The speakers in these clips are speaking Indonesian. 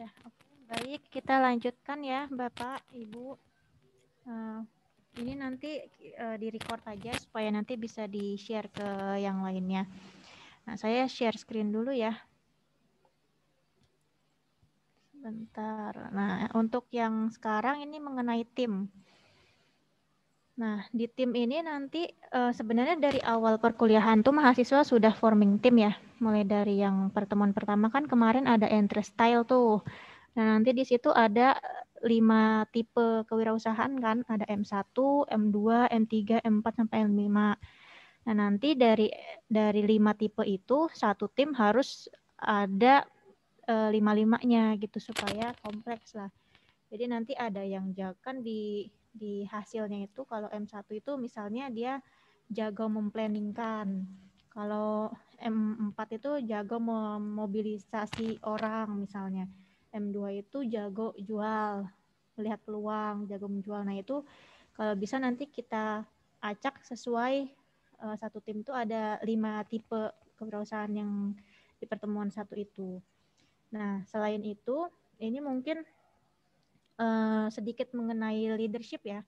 Ya, oke. Baik, kita lanjutkan ya, Bapak, Ibu. Uh, ini nanti uh, di-record aja supaya nanti bisa di-share ke yang lainnya. Nah, saya share screen dulu ya. Bentar. Nah, untuk yang sekarang ini mengenai tim. Nah, di tim ini nanti uh, sebenarnya dari awal perkuliahan tuh mahasiswa sudah forming tim ya. Mulai dari yang pertemuan pertama kan kemarin ada interest style tuh. Nah, nanti di situ ada eh, lima tipe kewirausahaan kan, ada M1, M2, M3, M4 sampai M5. Nah, nanti dari dari lima tipe itu satu tim harus ada uh, lima-limanya gitu supaya kompleks lah. Jadi nanti ada yang kan di di hasilnya itu kalau M1 itu misalnya dia jago memplanningkan. Kalau M4 itu jago memobilisasi orang misalnya. M2 itu jago jual, melihat peluang, jago menjual. Nah, itu kalau bisa nanti kita acak sesuai uh, satu tim itu ada lima tipe kewirausahaan yang di pertemuan satu itu. Nah, selain itu, ini mungkin uh, sedikit mengenai leadership ya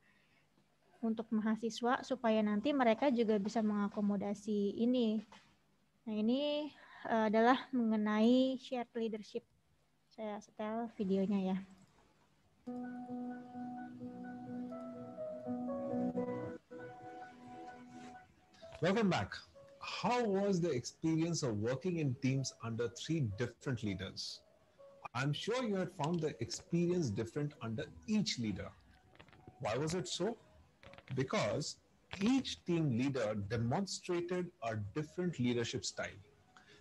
untuk mahasiswa supaya nanti mereka juga bisa mengakomodasi ini. Nah, ini uh, adalah mengenai shared leadership. Saya setel videonya ya. Welcome back. How was the experience of working in teams under three different leaders? I'm sure you had found the experience different under each leader. Why was it so? Because each team leader demonstrated a different leadership style.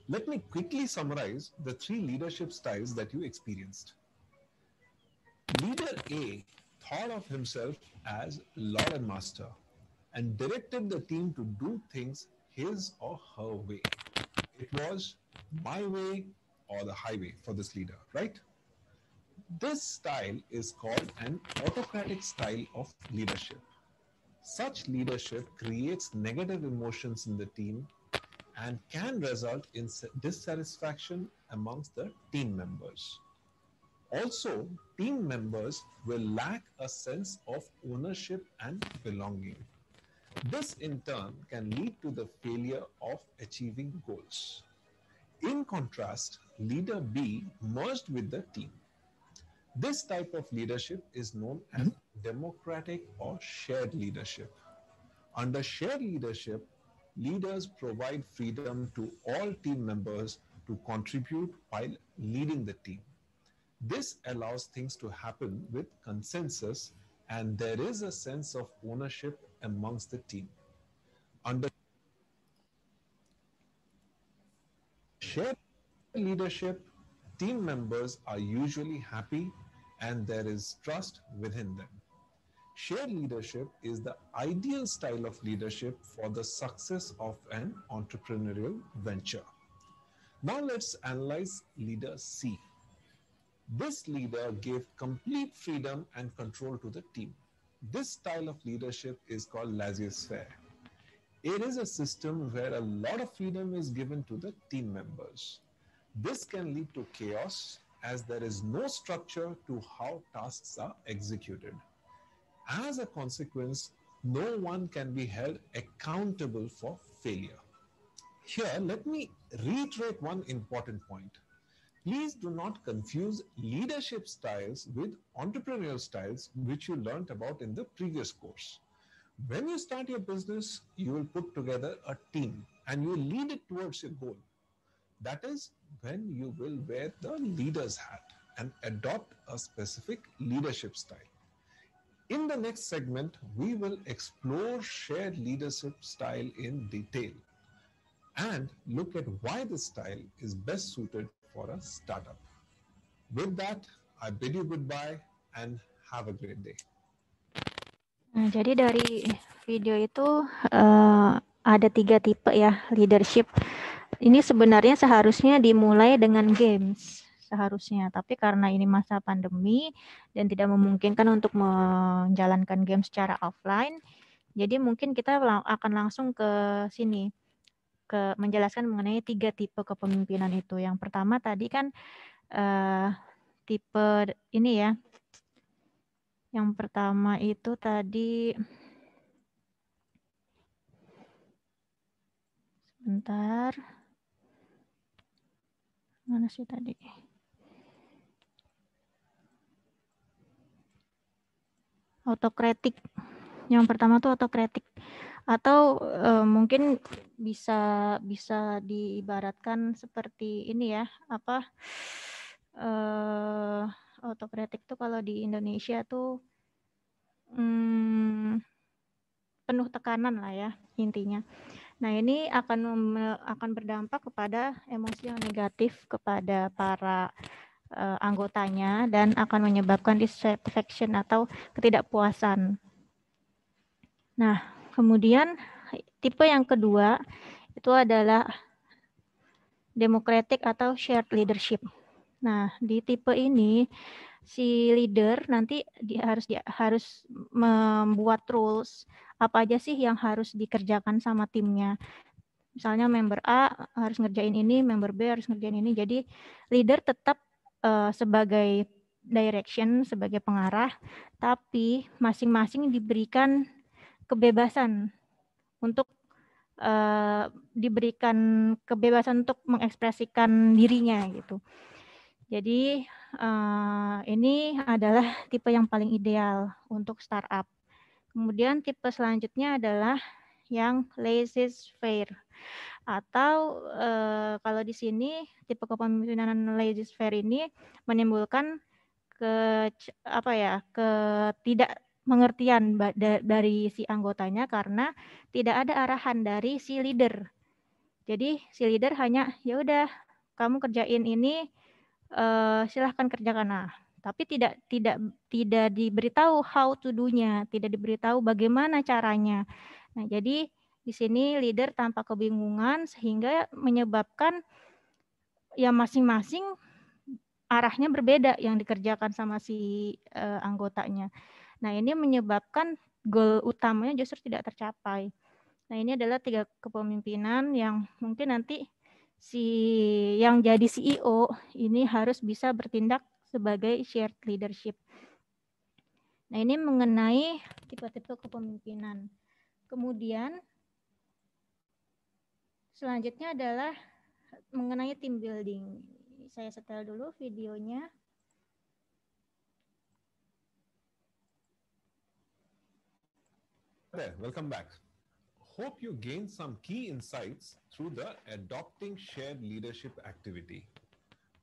Let me quickly summarize the three leadership styles that you experienced. Leader A thought of himself as Lord and Master and directed the team to do things his or her way. It was my way, or the highway for this leader, right? This style is called an autocratic style of leadership. Such leadership creates negative emotions in the team and can result in dissatisfaction amongst the team members. Also, team members will lack a sense of ownership and belonging. This, in turn, can lead to the failure of achieving goals. In contrast, leader B merged with the team. This type of leadership is known as mm-hmm. democratic or shared leadership. Under shared leadership, leaders provide freedom to all team members to contribute while leading the team. This allows things to happen with consensus, and there is a sense of ownership amongst the team. Under shared leadership, team members are usually happy and there is trust within them. Shared leadership is the ideal style of leadership for the success of an entrepreneurial venture. Now let's analyze leader C. This leader gave complete freedom and control to the team. This style of leadership is called laissez-faire. It is a system where a lot of freedom is given to the team members. This can lead to chaos as there is no structure to how tasks are executed. As a consequence, no one can be held accountable for failure. Here, let me reiterate one important point. Please do not confuse leadership styles with entrepreneurial styles, which you learned about in the previous course. When you start your business, you will put together a team and you will lead it towards your goal. That is when you will wear the leader's hat and adopt a specific leadership style. In the next segment, we will explore shared leadership style in detail and look at why this style is best suited for a startup. With that, I bid you goodbye and have a great day. jadi dari video itu uh, ada tiga tipe ya leadership. ini sebenarnya seharusnya dimulai dengan games seharusnya. Tapi karena ini masa pandemi dan tidak memungkinkan untuk menjalankan game secara offline, jadi mungkin kita akan langsung ke sini ke menjelaskan mengenai tiga tipe kepemimpinan itu. Yang pertama tadi kan uh, tipe ini ya. Yang pertama itu tadi sebentar. Mana sih tadi? Otokritik. Yang pertama tuh otokritik atau e, mungkin bisa bisa diibaratkan seperti ini ya, apa e, eh, otokritik tuh kalau di Indonesia tuh hmm, penuh tekanan lah ya intinya. Nah, ini akan akan berdampak kepada emosi yang negatif kepada para uh, anggotanya dan akan menyebabkan dissatisfaction atau ketidakpuasan. Nah, kemudian tipe yang kedua itu adalah democratic atau shared leadership. Nah, di tipe ini si leader nanti dia harus dia harus membuat rules apa aja sih yang harus dikerjakan sama timnya misalnya member A eh, harus ngerjain ini, member B harus ngerjain ini. Jadi leader tetap uh, sebagai direction, sebagai pengarah, tapi masing-masing diberikan kebebasan untuk uh, diberikan kebebasan untuk mengekspresikan dirinya gitu. Jadi uh, ini adalah tipe yang paling ideal untuk startup. Kemudian tipe selanjutnya adalah yang laissez faire atau e, kalau di sini tipe kepemimpinan laissez faire ini menimbulkan ke apa ya dari si anggotanya karena tidak ada arahan dari si leader. Jadi si leader hanya ya udah kamu kerjain ini e, silahkan kerjakan nah tapi tidak tidak tidak diberitahu how to do-nya, tidak diberitahu bagaimana caranya. Nah, jadi di sini leader tanpa kebingungan sehingga menyebabkan ya masing-masing arahnya berbeda yang dikerjakan sama si uh, anggotanya. Nah, ini menyebabkan goal utamanya justru tidak tercapai. Nah, ini adalah tiga kepemimpinan yang mungkin nanti si yang jadi CEO ini harus bisa bertindak sebagai shared leadership. Nah, ini mengenai tipe-tipe kepemimpinan. Kemudian selanjutnya adalah mengenai team building. Saya setel dulu videonya. There, welcome back. Hope you gain some key insights through the Adopting Shared Leadership activity.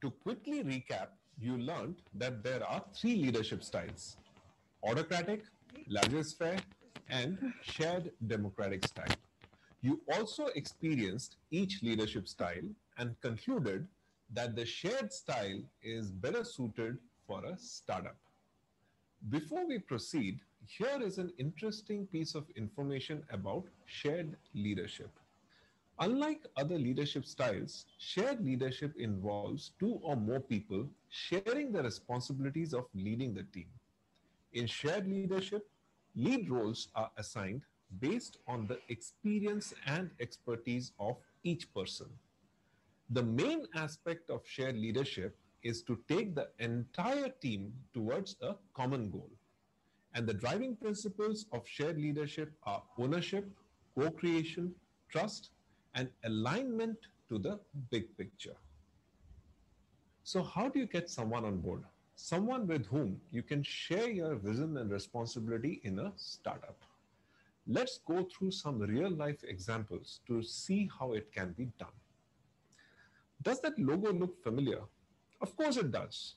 To quickly recap, you learned that there are three leadership styles autocratic, laissez faire, and shared democratic style. You also experienced each leadership style and concluded that the shared style is better suited for a startup. Before we proceed, here is an interesting piece of information about shared leadership. Unlike other leadership styles, shared leadership involves two or more people sharing the responsibilities of leading the team. In shared leadership, lead roles are assigned based on the experience and expertise of each person. The main aspect of shared leadership is to take the entire team towards a common goal. And the driving principles of shared leadership are ownership, co creation, trust, and alignment to the big picture. So, how do you get someone on board? Someone with whom you can share your vision and responsibility in a startup. Let's go through some real life examples to see how it can be done. Does that logo look familiar? Of course it does.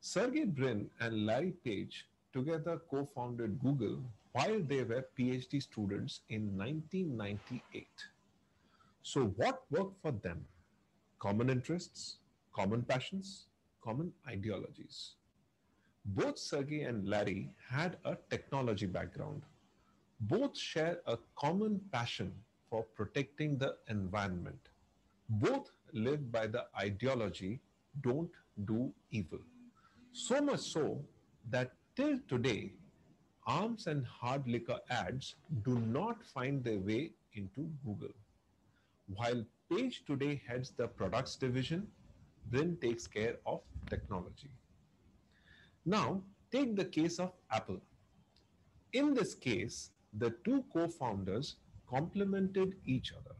Sergey Brin and Larry Page together co founded Google while they were PhD students in 1998 so, what worked for them? Common interests, common passions, common ideologies. Both Sergey and Larry had a technology background. Both share a common passion for protecting the environment. Both live by the ideology don't do evil. So much so that till today, arms and hard liquor ads do not find their way into Google. While Page today heads the products division, Brin takes care of technology. Now, take the case of Apple. In this case, the two co-founders complemented each other.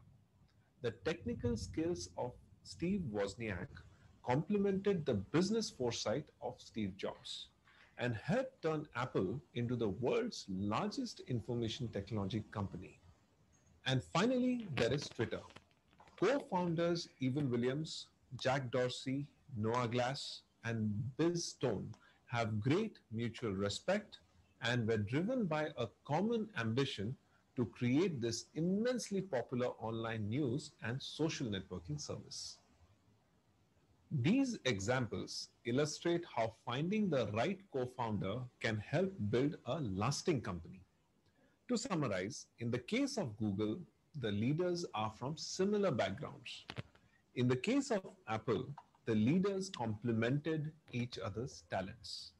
The technical skills of Steve Wozniak complemented the business foresight of Steve Jobs and helped turn Apple into the world's largest information technology company. And finally, there is Twitter. Co-founders Evan Williams, Jack Dorsey, Noah Glass, and Biz Stone have great mutual respect and were driven by a common ambition to create this immensely popular online news and social networking service. These examples illustrate how finding the right co-founder can help build a lasting company. To summarize, in the case of Google, the leaders are from similar backgrounds. In the case of Apple, the leaders complemented each other's talents.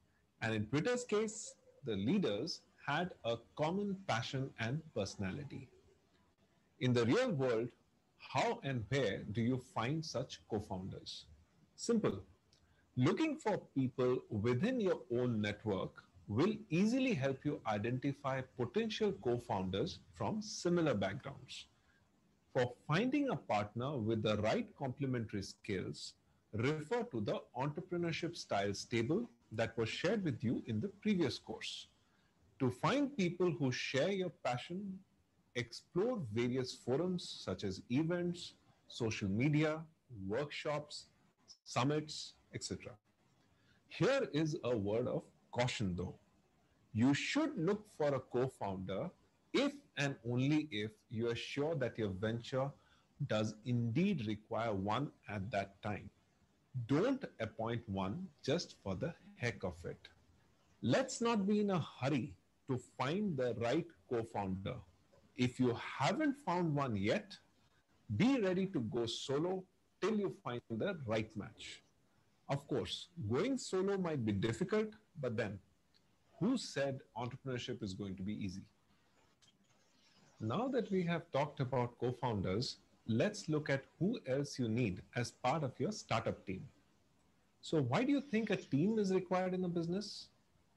And in Twitter's case, the leaders had a common passion and personality. In the real world, how and where do you find such co founders? Simple. Looking for people within your own network will easily help you identify potential co-founders from similar backgrounds. For finding a partner with the right complementary skills, refer to the entrepreneurship styles table that was shared with you in the previous course. To find people who share your passion, explore various forums such as events, social media, workshops, summits, etc. Here is a word of caution though. You should look for a co founder if and only if you are sure that your venture does indeed require one at that time. Don't appoint one just for the heck of it. Let's not be in a hurry to find the right co founder. If you haven't found one yet, be ready to go solo till you find the right match. Of course, going solo might be difficult but then, who said entrepreneurship is going to be easy? Now that we have talked about co founders, let's look at who else you need as part of your startup team. So, why do you think a team is required in a business?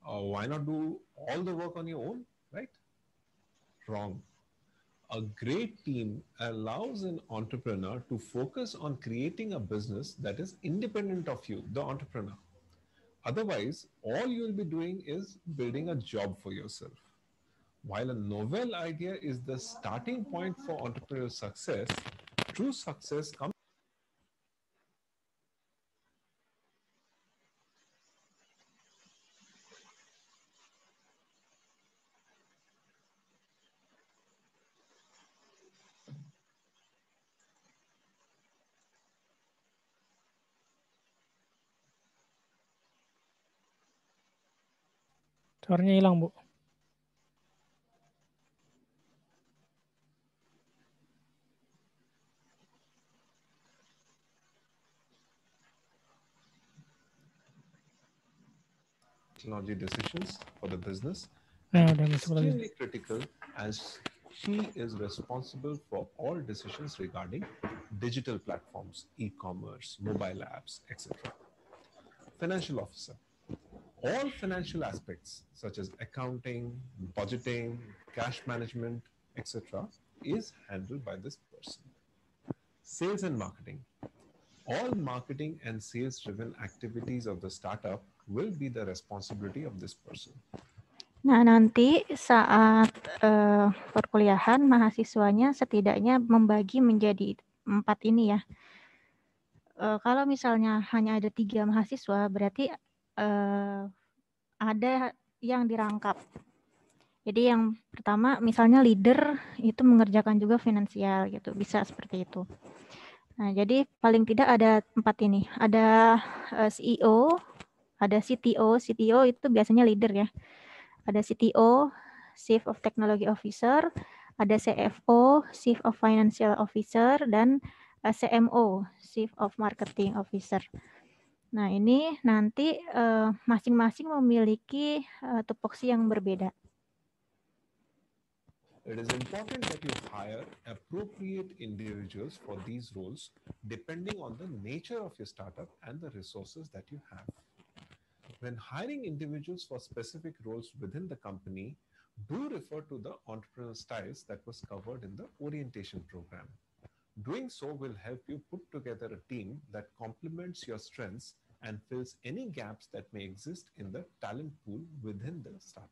Uh, why not do all the work on your own, right? Wrong. A great team allows an entrepreneur to focus on creating a business that is independent of you, the entrepreneur. Otherwise, all you will be doing is building a job for yourself. While a novel idea is the starting point for entrepreneurial success, true success comes Suaranya hilang, Bu. technology decisions for the business. Ah, no, extremely critical as she is responsible for all decisions regarding digital platforms, e-commerce, mobile apps, etc. Financial officer. all financial aspects such as accounting, budgeting, cash management, etc. is handled by this person. Sales and marketing. All marketing and sales driven activities of the startup will be the responsibility of this person. Nah, nanti saat uh, perkuliahan mahasiswanya setidaknya membagi menjadi empat ini ya. Uh, kalau misalnya hanya ada tiga mahasiswa, berarti uh, ada yang dirangkap. Jadi yang pertama misalnya leader itu mengerjakan juga finansial gitu, bisa seperti itu. Nah, jadi paling tidak ada empat ini. Ada eh, CEO, ada CTO, CTO itu biasanya leader ya. Ada CTO, Chief of Technology Officer, ada CFO, Chief of Financial Officer dan eh, CMO, Chief of Marketing Officer. Nah, ini nanti eh, masing-masing uh, memiliki uh, tupoksi yang berbeda. It is important that you hire appropriate individuals for these roles depending on the nature of your startup and the resources that you have. When hiring individuals for specific roles within the company, do refer to the entrepreneur styles that was covered in the orientation program. Doing so will help you put together a team that complements your strengths and fills any gaps that may exist in the talent pool within the startup.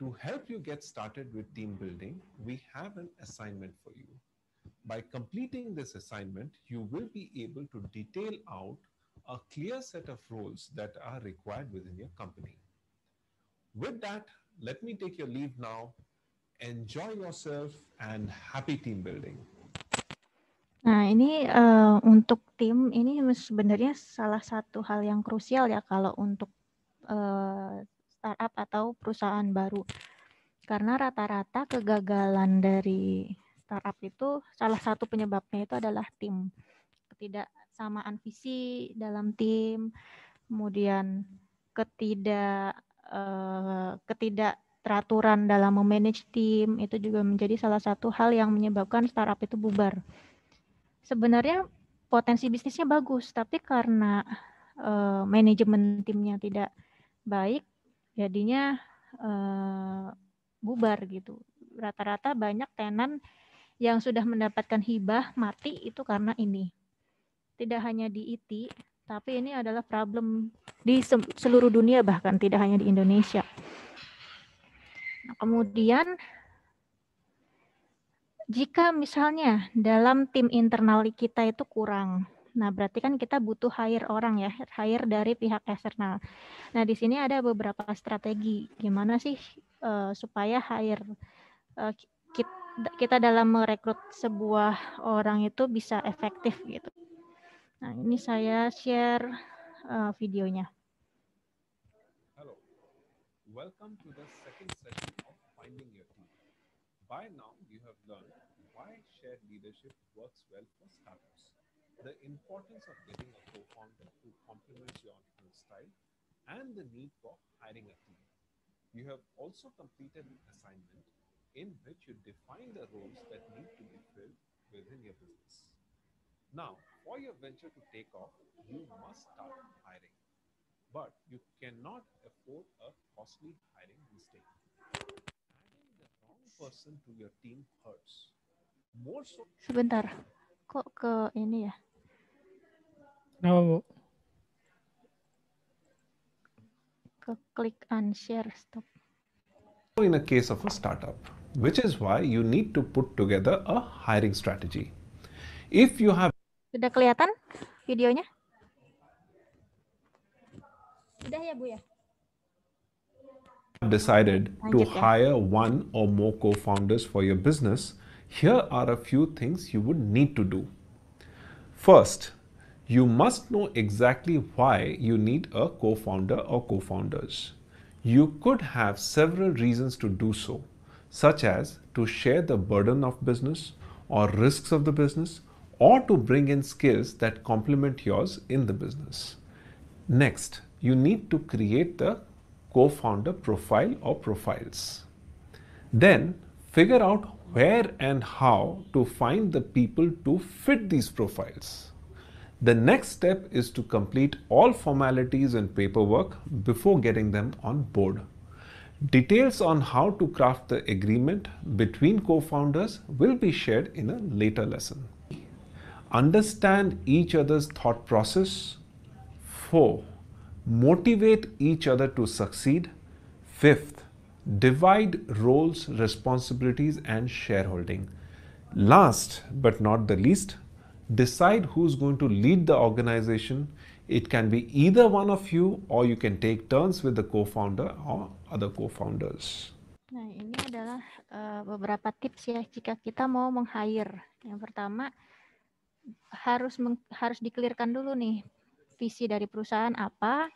To help you get started with team building, we have an assignment for you. By completing this assignment, you will be able to detail out a clear set of roles that are required within your company. With that, let me take your leave now. Enjoy yourself and happy team building. Nah, ini uh, untuk tim ini sebenarnya salah satu hal yang krusial ya kalau untuk uh, startup atau perusahaan baru. Karena rata-rata kegagalan dari startup itu salah satu penyebabnya itu adalah tim. Ketidaksamaan visi dalam tim, kemudian ketidak uh, eh, ketidak teraturan dalam memanage tim itu juga menjadi salah satu hal yang menyebabkan startup itu bubar sebenarnya potensi bisnisnya bagus, tapi karena uh, manajemen timnya tidak baik, jadinya uh, bubar gitu. Rata-rata banyak tenan yang sudah mendapatkan hibah mati itu karena ini. Tidak hanya di IT, tapi ini adalah problem di seluruh dunia bahkan tidak hanya di Indonesia. Nah, kemudian jika misalnya dalam tim internal kita itu kurang, nah berarti kan kita butuh hire orang ya, hire dari pihak eksternal. Nah di sini ada beberapa strategi, gimana sih uh, supaya hire uh, eh, kita, kita dalam merekrut sebuah orang itu bisa efektif gitu. Nah ini saya share uh, videonya. Halo, welcome to the second session of Finding Your By now, you have learned why shared leadership works well for startups, the importance of getting a co founder who complements your entrepreneurial style, and the need for hiring a team. You have also completed an assignment in which you define the roles that need to be filled within your business. Now, for your venture to take off, you must start hiring. But you cannot afford a costly hiring mistake. Sebentar. Kok ke ini ya? Kenapa, Bu? Ke klik unshare, stop. In a case of a startup, which is why you need to put together a hiring strategy. If you have Sudah kelihatan videonya? Sudah ya, Bu ya? decided to hire one or more co-founders for your business, here are a few things you would need to do. First, you must know exactly why you need a co-founder or co-founders. You could have several reasons to do so, such as to share the burden of business or risks of the business or to bring in skills that complement yours in the business. Next, you need to create the co-founder profile or profiles. Then figure out where and how to find the people to fit these profiles. The next step is to complete all formalities and paperwork before getting them on board. Details on how to craft the agreement between co-founders will be shared in a later lesson. Understand each other's thought process. 4 motivate each other to succeed. Fifth, divide roles, responsibilities, and shareholding. Last but not the least, decide who's going to lead the organization. It can be either one of you, or you can take turns with the co founder or other co founders. Nah, ini adalah uh, beberapa tips ya jika kita mau meng-hire. Yang pertama harus meng harus dikelirkan dulu nih visi dari perusahaan apa.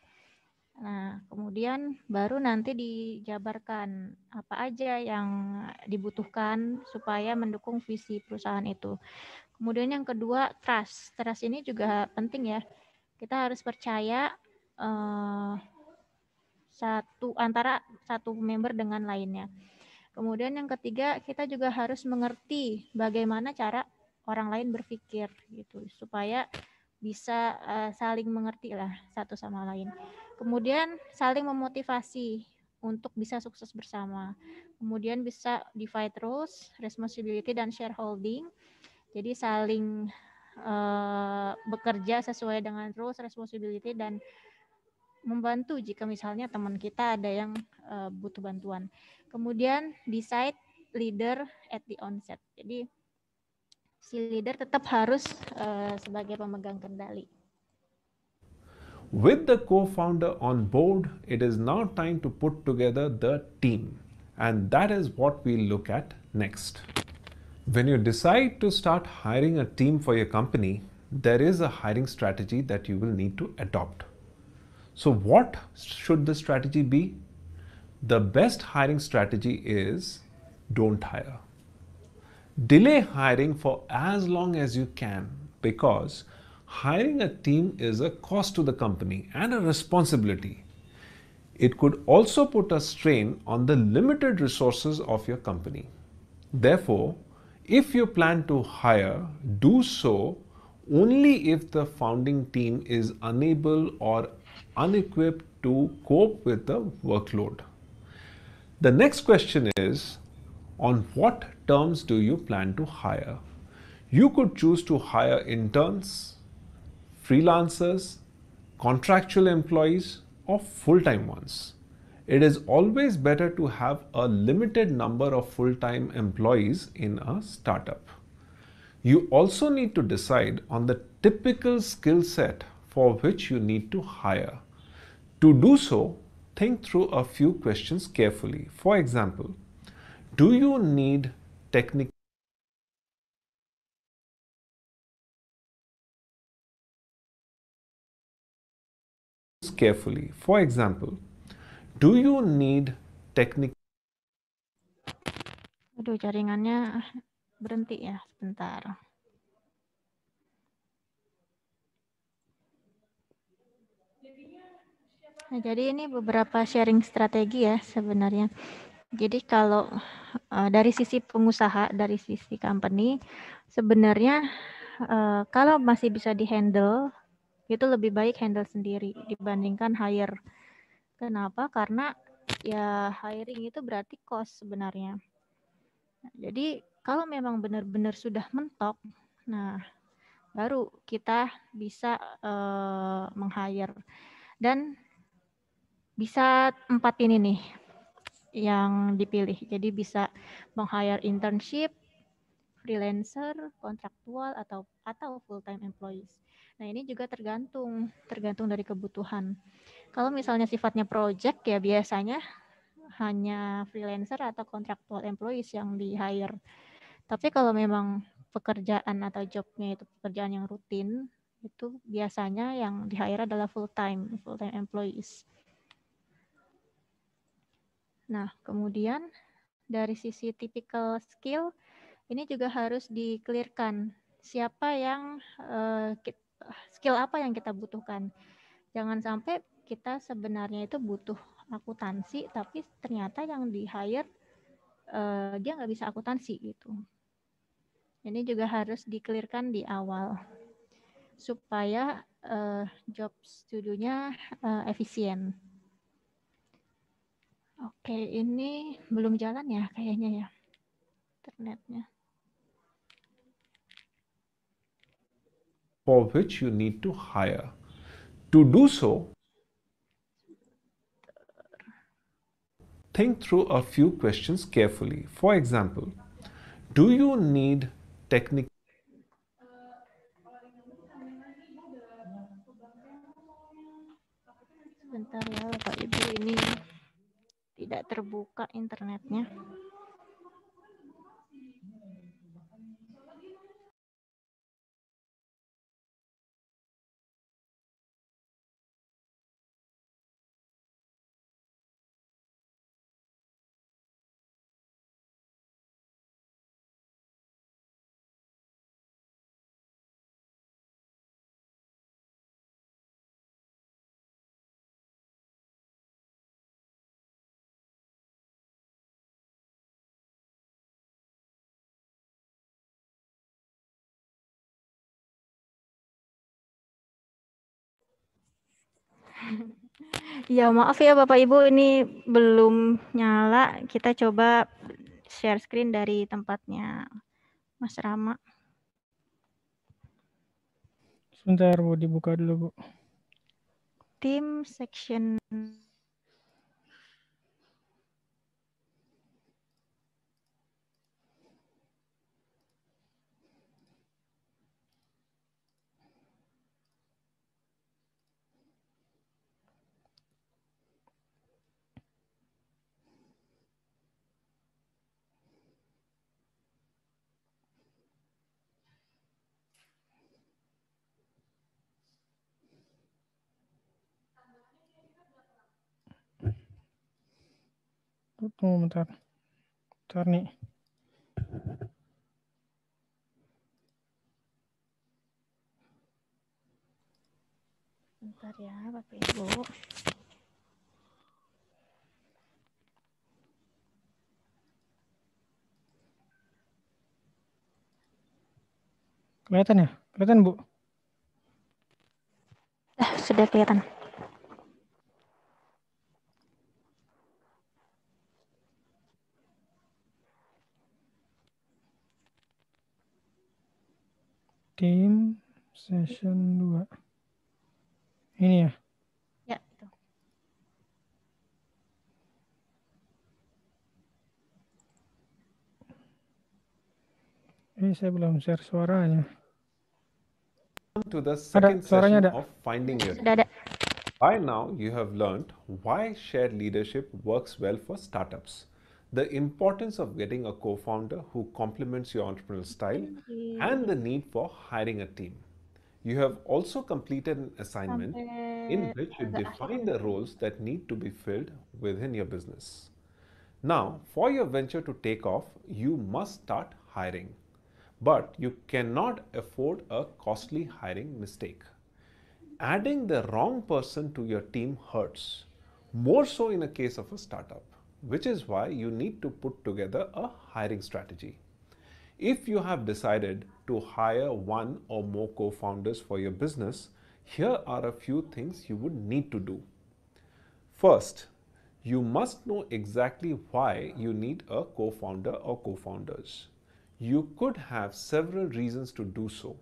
Nah, kemudian baru nanti dijabarkan apa aja yang dibutuhkan supaya mendukung visi perusahaan itu. Kemudian yang kedua, trust. Trust ini juga penting ya. Kita harus percaya eh, satu antara satu member dengan lainnya. Kemudian yang ketiga, kita juga harus mengerti bagaimana cara orang lain berpikir gitu supaya bisa uh, saling mengerti lah satu sama lain. Kemudian saling memotivasi untuk bisa sukses bersama. Kemudian bisa divide roles, responsibility dan shareholding. Jadi saling uh, bekerja sesuai dengan roles, responsibility dan membantu jika misalnya teman kita ada yang uh, butuh bantuan. Kemudian decide leader at the onset. Jadi si leader tetap harus uh, sebagai pemegang kendali. With the co-founder on board, it is now time to put together the team. And that is what we look at next. When you decide to start hiring a team for your company, there is a hiring strategy that you will need to adopt. So what should the strategy be? The best hiring strategy is don't hire. Delay hiring for as long as you can because hiring a team is a cost to the company and a responsibility. It could also put a strain on the limited resources of your company. Therefore, if you plan to hire, do so only if the founding team is unable or unequipped to cope with the workload. The next question is on what terms do you plan to hire? You could choose to hire interns, freelancers, contractual employees, or full-time ones. It is always better to have a limited number of full-time employees in a startup. You also need to decide on the typical skill set for which you need to hire. To do so, think through a few questions carefully. For example, do you need technique carefully. For example, do you need technique Aduh, jaringannya berhenti ya sebentar. Nah, jadi ini beberapa sharing strategi ya sebenarnya. Jadi kalau uh, dari sisi pengusaha, dari sisi company, sebenarnya uh, kalau masih bisa dihandle, itu lebih baik handle sendiri dibandingkan hire. Kenapa? Karena ya hiring itu berarti cost sebenarnya. Jadi kalau memang benar-benar sudah mentok, nah baru kita bisa uh, meng-hire dan bisa empat ini nih yang dipilih. Jadi bisa meng-hire internship, freelancer, kontraktual atau atau full-time employees. Nah, ini juga tergantung tergantung dari kebutuhan. Kalau misalnya sifatnya project ya biasanya hanya freelancer atau kontraktual employees yang di-hire. Tapi kalau memang pekerjaan atau jobnya itu pekerjaan yang rutin, itu biasanya yang di-hire adalah full-time, full-time employees. Nah, kemudian dari sisi typical skill ini juga harus dikelirkan siapa yang eh, skill apa yang kita butuhkan. Jangan sampai kita sebenarnya itu butuh akuntansi tapi ternyata yang di hire eh, dia nggak bisa akuntansi gitu. Ini juga harus dikelirkan di awal supaya uh, job studionya uh, efisien. Oke, ini belum jalan ya kayaknya ya internetnya. For which you need to hire. To do so, think through a few questions carefully. For example, do you need technical terbuka internetnya Ya maaf ya Bapak Ibu ini belum nyala. Kita coba share screen dari tempatnya Mas Rama. Sebentar Bu, dibuka dulu Bu. Tim section Tunggu bentar. Bentar nih. Bentar ya, Bapak Ibu. Kelihatan ya? Kelihatan, Bu? Eh, sudah kelihatan. tim session 2. Ini ya? Ya, itu. Ini saya belum share suaranya. To the second ada, suaranya ada. Of finding your ada, ada. By now, you have learned why shared leadership works well for startups. the importance of getting a co-founder who complements your entrepreneurial style you. and the need for hiring a team. You have also completed an assignment in which you define the roles that need to be filled within your business. Now, for your venture to take off, you must start hiring. But you cannot afford a costly hiring mistake. Adding the wrong person to your team hurts, more so in a case of a startup which is why you need to put together a hiring strategy. If you have decided to hire one or more co founders for your business, here are a few things you would need to do. First, you must know exactly why you need a co founder or co founders. You could have several reasons to do so,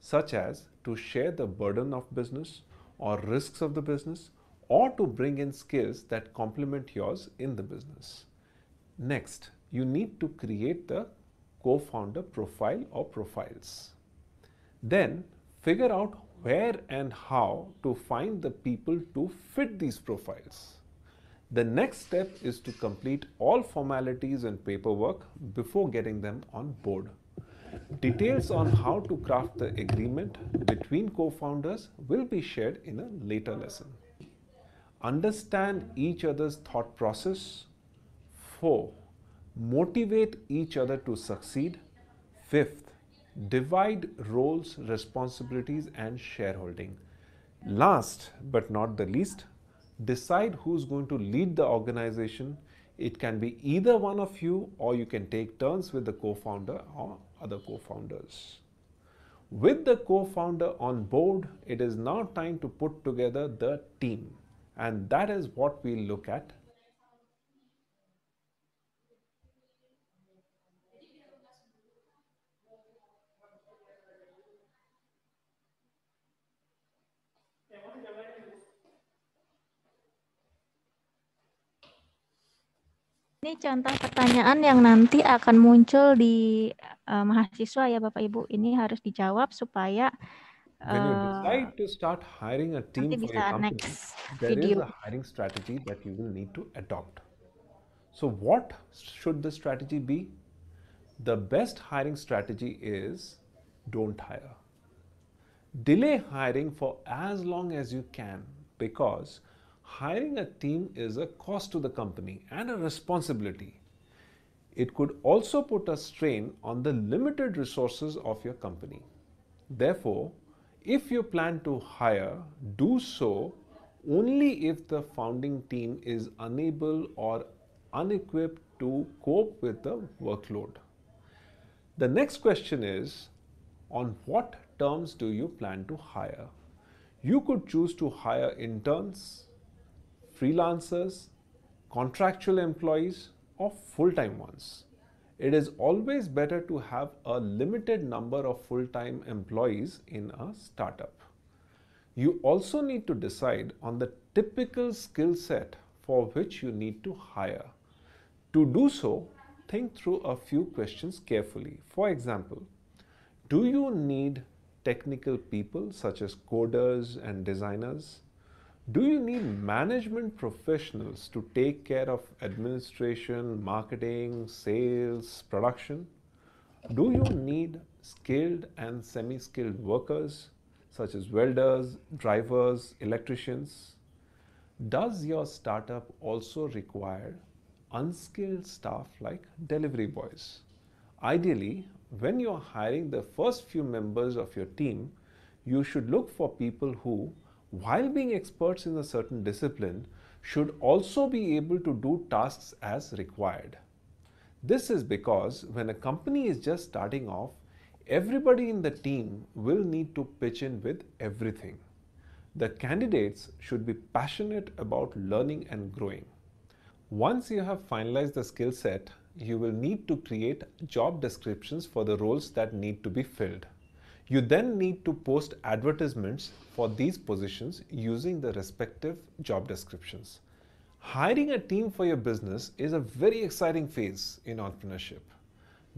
such as to share the burden of business or risks of the business or to bring in skills that complement yours in the business. Next, you need to create the co-founder profile or profiles. Then figure out where and how to find the people to fit these profiles. The next step is to complete all formalities and paperwork before getting them on board. Details on how to craft the agreement between co-founders will be shared in a later lesson understand each other's thought process. 4. Motivate each other to succeed. 5th. Divide roles, responsibilities and shareholding. Last but not the least, decide who's going to lead the organization. It can be either one of you or you can take turns with the co-founder or other co-founders. With the co-founder on board, it is now time to put together the team. And that is what we look at. Ini contoh pertanyaan yang nanti akan muncul di uh, mahasiswa ya Bapak Ibu. Ini harus dijawab supaya when you uh, decide to start hiring a team for your company, there is a hiring strategy that you will need to adopt. So, what should the strategy be? The best hiring strategy is don't hire. Delay hiring for as long as you can because hiring a team is a cost to the company and a responsibility. It could also put a strain on the limited resources of your company. Therefore, if you plan to hire, do so only if the founding team is unable or unequipped to cope with the workload. The next question is on what terms do you plan to hire? You could choose to hire interns, freelancers, contractual employees, or full time ones it is always better to have a limited number of full-time employees in a startup. You also need to decide on the typical skill set for which you need to hire. To do so, think through a few questions carefully. For example, do you need technical people such as coders and designers? Do you need management professionals to take care of administration, marketing, sales, production? Do you need skilled and semi skilled workers such as welders, drivers, electricians? Does your startup also require unskilled staff like delivery boys? Ideally, when you're hiring the first few members of your team, you should look for people who while being experts in a certain discipline, should also be able to do tasks as required. This is because when a company is just starting off, everybody in the team will need to pitch in with everything. The candidates should be passionate about learning and growing. Once you have finalized the skill set, you will need to create job descriptions for the roles that need to be filled. You then need to post advertisements for these positions using the respective job descriptions. Hiring a team for your business is a very exciting phase in entrepreneurship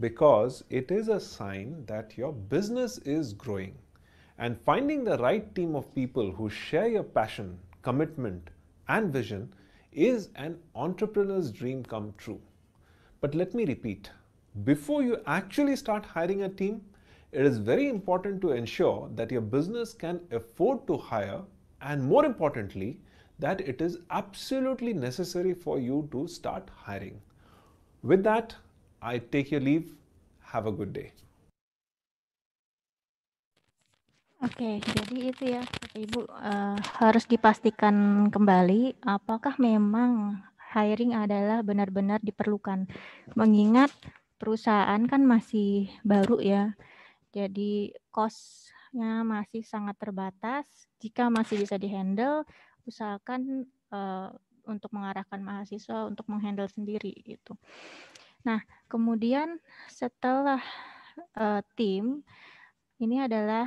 because it is a sign that your business is growing. And finding the right team of people who share your passion, commitment, and vision is an entrepreneur's dream come true. But let me repeat before you actually start hiring a team, it is very important to ensure that your business can afford to hire and more importantly, that it is absolutely necessary for you to start hiring. With that, I take your leave. Have a good day. Oke, okay, jadi itu ya, Ibu uh, harus dipastikan kembali apakah memang hiring adalah benar-benar diperlukan. Mengingat perusahaan kan masih baru ya. Jadi kosnya masih sangat terbatas. Jika masih bisa dihandle, usahakan uh, untuk mengarahkan mahasiswa untuk menghandle sendiri gitu. Nah, kemudian setelah uh, tim ini adalah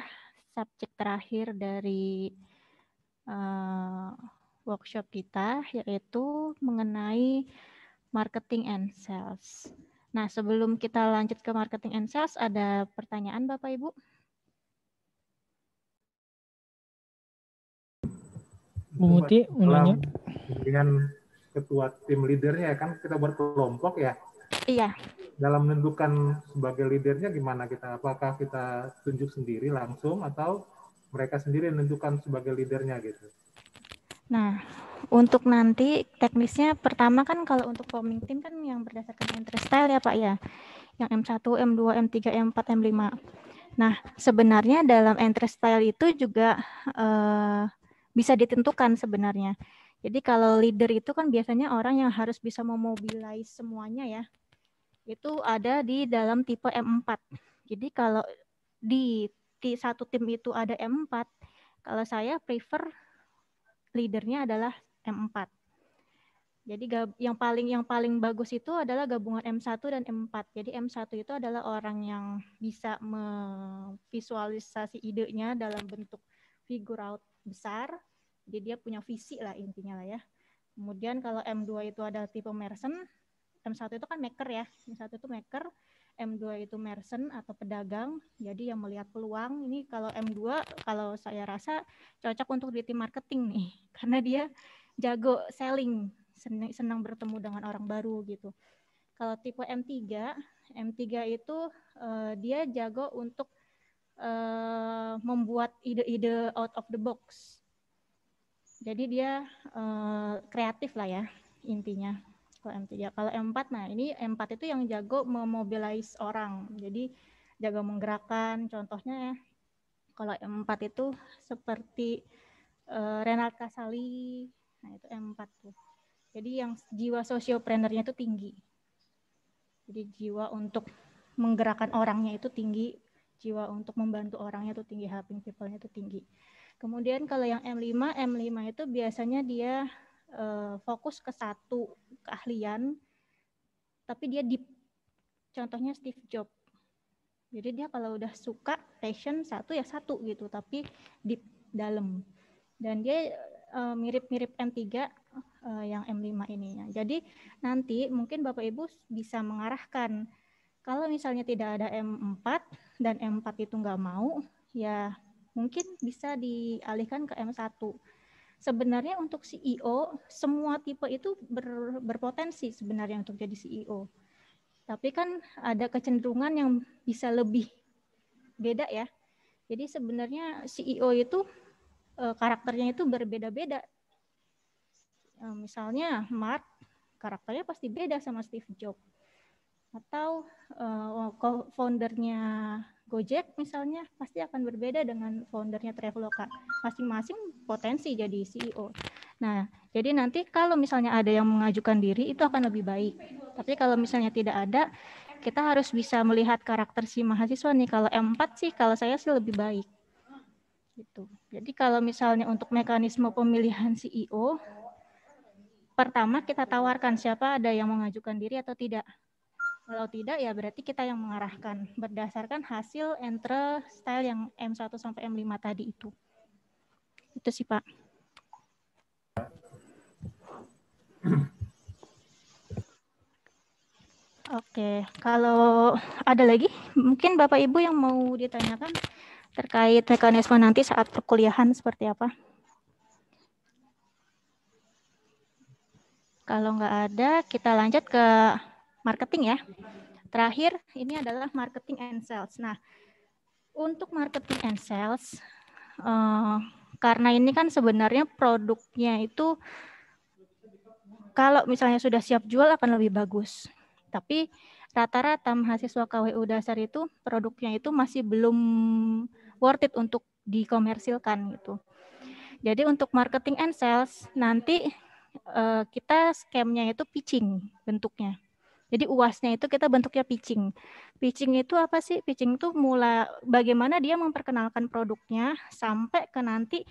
subjek terakhir dari uh, workshop kita yaitu mengenai marketing and sales. Nah, sebelum kita lanjut ke marketing and sales, ada pertanyaan Bapak Ibu? Bu Muti, Dengan ketua tim leadernya kan kita buat kelompok ya. Iya. Dalam menentukan sebagai leadernya gimana kita? Apakah kita tunjuk sendiri langsung atau mereka sendiri menentukan sebagai leadernya gitu? Nah, untuk nanti teknisnya pertama kan kalau untuk forming team kan yang berdasarkan entry style ya Pak ya. Yang M1, M2, M3, M4, M5. Nah, sebenarnya dalam entry style itu juga uh, bisa ditentukan sebenarnya. Jadi kalau leader itu kan biasanya orang yang harus bisa memobilize semuanya ya. Itu ada di dalam tipe M4. Jadi kalau di, di satu tim itu ada M4, kalau saya prefer leadernya adalah M4. Jadi yang paling yang paling bagus itu adalah gabungan M1 dan M4. Jadi M1 itu adalah orang yang bisa memvisualisasi idenya dalam bentuk figur out besar. Jadi dia punya visi lah intinya lah ya. Kemudian kalau M2 itu ada tipe Merson, M1 itu kan maker ya. M1 itu maker, M2 itu merchant atau pedagang. Jadi yang melihat peluang ini kalau M2 kalau saya rasa cocok untuk di tim marketing nih karena dia jago selling, senang, bertemu dengan orang baru gitu. Kalau tipe M3, M3 itu uh, dia jago untuk uh, membuat ide-ide out of the box. Jadi dia uh, kreatif lah ya intinya kalau M3 kalau M4 nah ini M4 itu yang jago memobilize orang jadi jago menggerakkan contohnya ya kalau M4 itu seperti uh, eh, Renald Kasali nah itu M4 tuh jadi yang jiwa sosioprenernya itu tinggi jadi jiwa untuk menggerakkan orangnya itu tinggi jiwa untuk membantu orangnya itu tinggi helping people-nya itu tinggi Kemudian kalau yang M5, M5 itu biasanya dia uh, fokus ke satu keahlian, tapi dia deep. Contohnya Steve Jobs. Jadi dia kalau udah suka passion satu ya satu gitu, tapi deep dalam. Dan dia eh, mirip-mirip uh, M3 uh, yang M5 ininya. Jadi nanti mungkin Bapak Ibu bisa mengarahkan kalau misalnya tidak ada M4 dan M4 itu nggak mau, ya mungkin bisa dialihkan ke M1 sebenarnya untuk CEO semua tipe itu ber, berpotensi sebenarnya untuk jadi CEO. Tapi kan ada kecenderungan yang bisa lebih beda ya. Jadi sebenarnya CEO itu eh, karakternya itu berbeda-beda. Eh, misalnya Mark karakternya pasti beda sama Steve Jobs atau eh, co-foundernya Gojek misalnya pasti akan berbeda dengan foundernya Traveloka. Masing-masing potensi jadi CEO. Nah, jadi nanti kalau misalnya ada yang mengajukan diri itu akan lebih baik. Tapi kalau misalnya tidak ada, kita harus bisa melihat karakter si mahasiswa nih. Kalau M4 sih kalau saya sih lebih baik. Gitu. Jadi kalau misalnya untuk mekanisme pemilihan CEO, pertama kita tawarkan siapa ada yang mengajukan diri atau tidak. Kalau tidak ya berarti kita yang mengarahkan berdasarkan hasil entry style yang M1 sampai M5 tadi itu. Itu sih Pak. Oke, kalau ada lagi mungkin Bapak Ibu yang mau ditanyakan terkait mekanisme nanti saat perkuliahan seperti apa? Kalau nggak ada, kita lanjut ke marketing ya. Terakhir ini adalah marketing and sales. Nah, untuk marketing and sales uh, karena ini kan sebenarnya produknya itu kalau misalnya sudah siap jual akan lebih bagus. Tapi rata-rata mahasiswa KWU dasar itu produknya itu masih belum worth it untuk dikomersilkan gitu. Jadi untuk marketing and sales nanti eh, kita skemnya itu pitching bentuknya. Jadi uasnya itu kita bentuknya pitching. Pitching itu apa sih? Pitching itu mulai bagaimana dia memperkenalkan produknya sampai ke nanti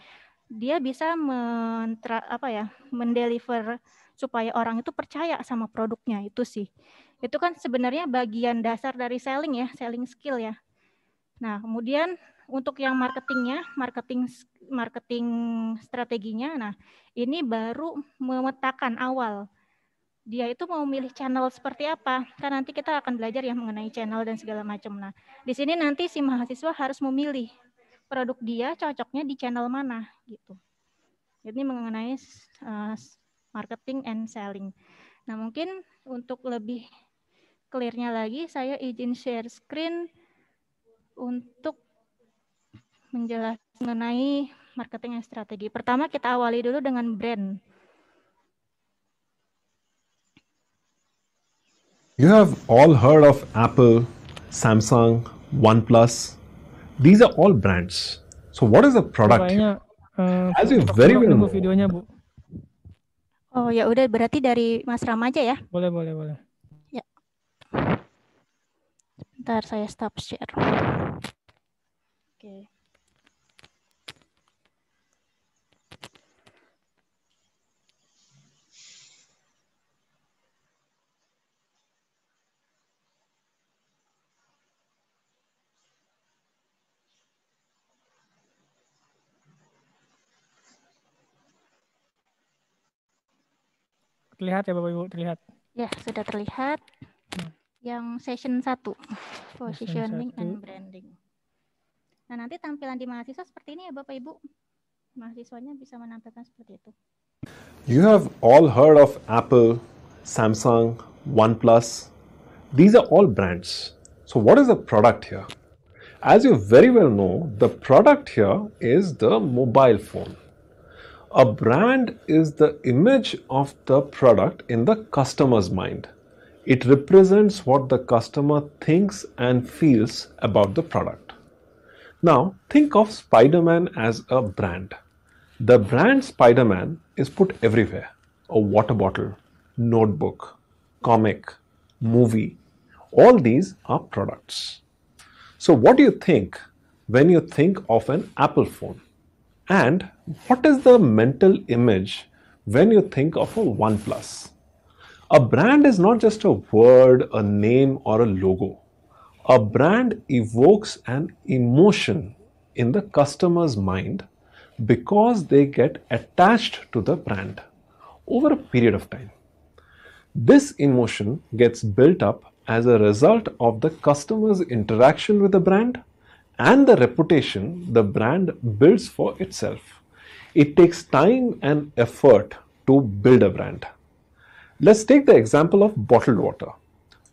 dia bisa mentra, apa ya mendeliver supaya orang itu percaya sama produknya itu sih. Itu kan sebenarnya bagian dasar dari selling ya, selling skill ya. Nah, kemudian untuk yang marketingnya, marketing marketing strateginya, nah ini baru memetakan awal dia itu mau memilih channel seperti apa. Kan nanti kita akan belajar ya mengenai channel dan segala macam. Nah, di sini nanti si mahasiswa harus memilih produk dia cocoknya di channel mana gitu. Jadi mengenai uh, marketing and selling. Nah, mungkin untuk lebih clearnya lagi saya izin share screen untuk menjelaskan mengenai marketing and strategi. Pertama kita awali dulu dengan brand. You have all heard of Apple, Samsung, OnePlus. These are all brands. So what is the product? Bapaknya, uh, As you very well know. Videonya, Bu. Oh ya udah berarti dari Mas Ram aja ya. Boleh boleh boleh. Ya. Bentar saya stop share. Oke. Okay. Terlihat ya Bapak Ibu, terlihat. Ya, sudah terlihat. Hmm. Yang session satu positioning session 1. and branding. Nah, nanti tampilan di mahasiswa seperti ini ya Bapak Ibu. Mahasiswanya bisa menampilkan seperti itu. You have all heard of Apple, Samsung, OnePlus. These are all brands. So what is the product here? As you very well know, the product here is the mobile phone. A brand is the image of the product in the customer's mind. It represents what the customer thinks and feels about the product. Now, think of Spider Man as a brand. The brand Spider Man is put everywhere a water bottle, notebook, comic, movie. All these are products. So, what do you think when you think of an Apple phone? And what is the mental image when you think of a OnePlus? A brand is not just a word, a name, or a logo. A brand evokes an emotion in the customer's mind because they get attached to the brand over a period of time. This emotion gets built up as a result of the customer's interaction with the brand and the reputation the brand builds for itself. It takes time and effort to build a brand. Let's take the example of bottled water.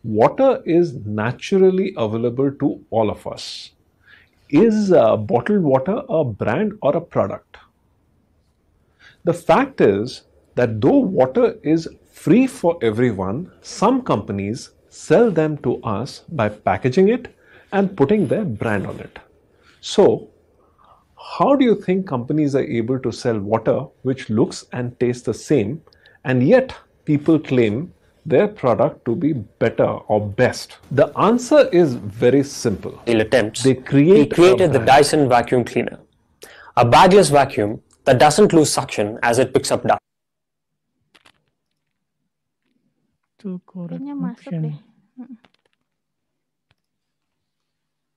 Water is naturally available to all of us. Is uh, bottled water a brand or a product? The fact is that though water is free for everyone, some companies sell them to us by packaging it and putting their brand on it. So, how do you think companies are able to sell water which looks and tastes the same and yet people claim their product to be better or best? The answer is very simple. They'll attempt. They create he created the Dyson vacuum cleaner, a bagless vacuum that doesn't lose suction as it picks up dust. Itu correct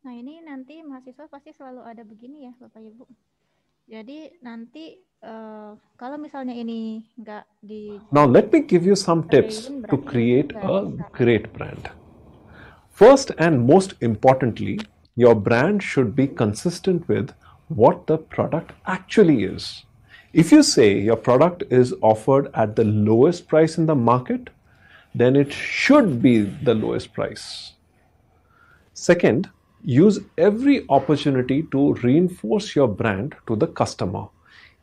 Nah ini nanti mahasiswa pasti selalu ada begini ya Bapak Ibu. Jadi nanti uh, kalau misalnya ini nggak di Now let me give you some tips to create a great brand. First and most importantly, your brand should be consistent with what the product actually is. If you say your product is offered at the lowest price in the market, then it should be the lowest price. Second, use every opportunity to reinforce your brand to the customer,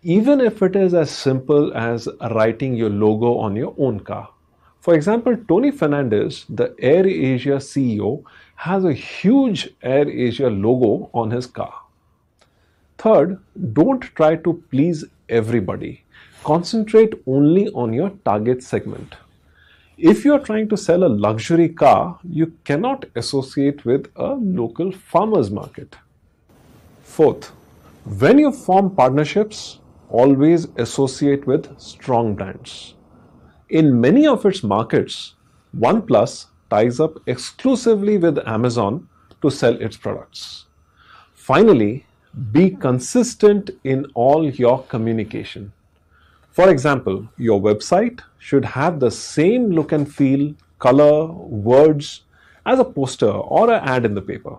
even if it is as simple as writing your logo on your own car. For example, Tony Fernandez, the Air Asia CEO, has a huge Air Asia logo on his car. Third, don't try to please everybody. Concentrate only on your target segment if you are trying to sell a luxury car, you cannot associate with a local farmers market. Fourth, when you form partnerships, always associate with strong brands. In many of its markets, OnePlus ties up exclusively with Amazon to sell its products. Finally, be consistent in all your communication. For example, your website should have the same look and feel, color, words as a poster or an ad in the paper.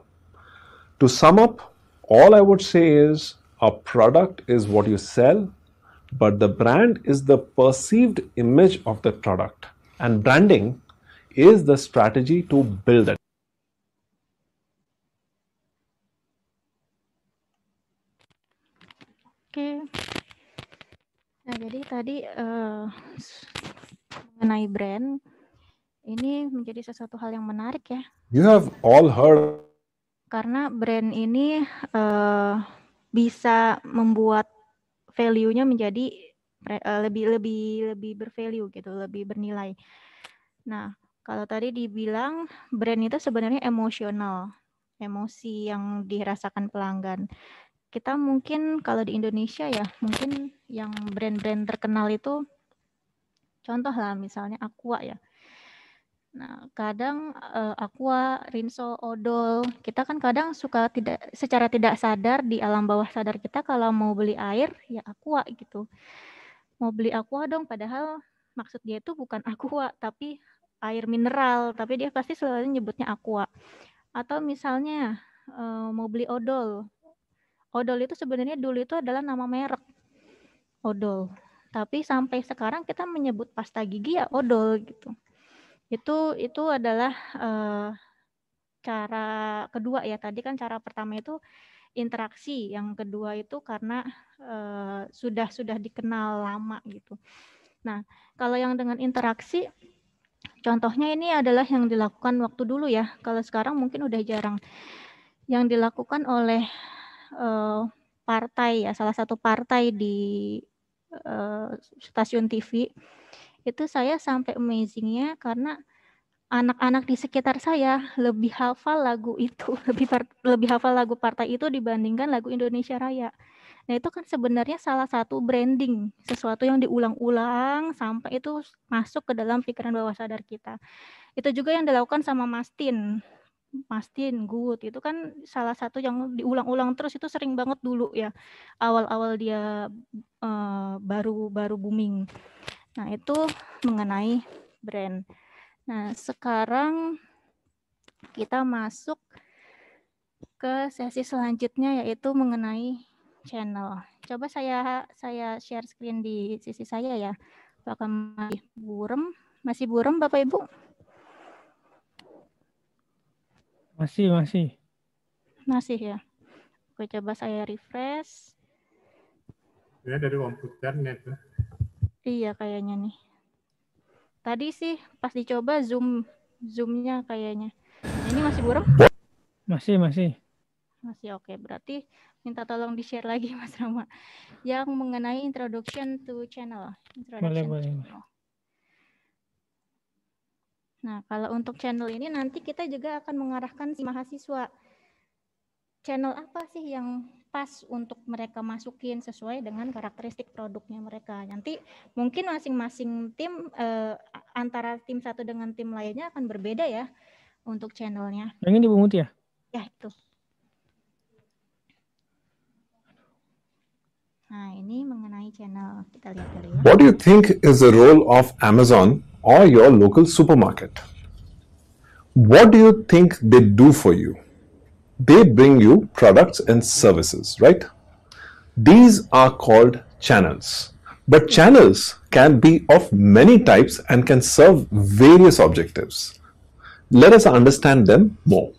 To sum up, all I would say is a product is what you sell, but the brand is the perceived image of the product, and branding is the strategy to build it. Jadi tadi uh, mengenai brand ini menjadi sesuatu hal yang menarik ya. You have all heard. Karena brand ini uh, bisa membuat value-nya menjadi uh, lebih lebih lebih bervalue gitu, lebih bernilai. Nah, kalau tadi dibilang brand itu sebenarnya emosional, emosi yang dirasakan pelanggan kita mungkin kalau di Indonesia ya mungkin yang brand-brand terkenal itu contoh lah misalnya Aqua ya nah kadang uh, Aqua, Rinso, Odol kita kan kadang suka tidak secara tidak sadar di alam bawah sadar kita kalau mau beli air ya Aqua gitu mau beli Aqua dong padahal maksud dia itu bukan Aqua tapi air mineral tapi dia pasti selalu nyebutnya Aqua atau misalnya eh, mau beli odol odol itu sebenarnya dulu itu adalah nama merek odol tapi sampai sekarang kita menyebut pasta gigi ya odol gitu itu itu adalah uh, cara kedua ya tadi kan cara pertama itu interaksi yang kedua itu karena uh, sudah sudah dikenal lama gitu nah kalau yang dengan interaksi contohnya ini adalah yang dilakukan waktu dulu ya kalau sekarang mungkin udah jarang yang dilakukan oleh uh, partai ya salah satu partai di uh, stasiun TV itu saya sampai amazingnya karena anak-anak di sekitar saya lebih hafal lagu itu lebih part, lebih hafal lagu partai itu dibandingkan lagu Indonesia Raya. Nah itu kan sebenarnya salah satu branding sesuatu yang diulang-ulang sampai itu masuk ke dalam pikiran bawah sadar kita. Itu juga yang dilakukan sama Mastin Mastin, Good itu kan salah satu yang diulang-ulang terus itu sering banget dulu ya awal-awal dia baru eh, baru baru booming. Nah itu mengenai brand. Nah sekarang kita masuk ke sesi selanjutnya yaitu mengenai channel. Coba saya saya share screen di sisi saya ya. Apakah masih burem? Masih burem Bapak Ibu? Masih, masih. Masih ya. aku coba saya refresh. Ya, dari komputernya itu. Iya, kayaknya nih. Tadi sih pas dicoba zoom zoomnya kayaknya. Ini masih buruk? Masih, masih. Masih oke. Okay. Berarti minta tolong di-share lagi Mas Rama yang mengenai introduction to channel. Introduction boleh, to boleh. Channel. Nah, kalau untuk channel ini nanti kita juga akan mengarahkan si mahasiswa channel apa sih yang pas untuk mereka masukin sesuai dengan karakteristik produknya mereka. Nanti mungkin masing-masing tim eh, antara tim satu dengan tim lainnya akan berbeda ya untuk channelnya. Yang ini Bu Mutia. ya? Ya, itu. Nah, ini mengenai channel. Kita lihat dulu ya. What do you think is the role of Amazon or your local supermarket. What do you think they do for you? They bring you products and services, right? These are called channels. But channels can be of many types and can serve various objectives. Let us understand them more.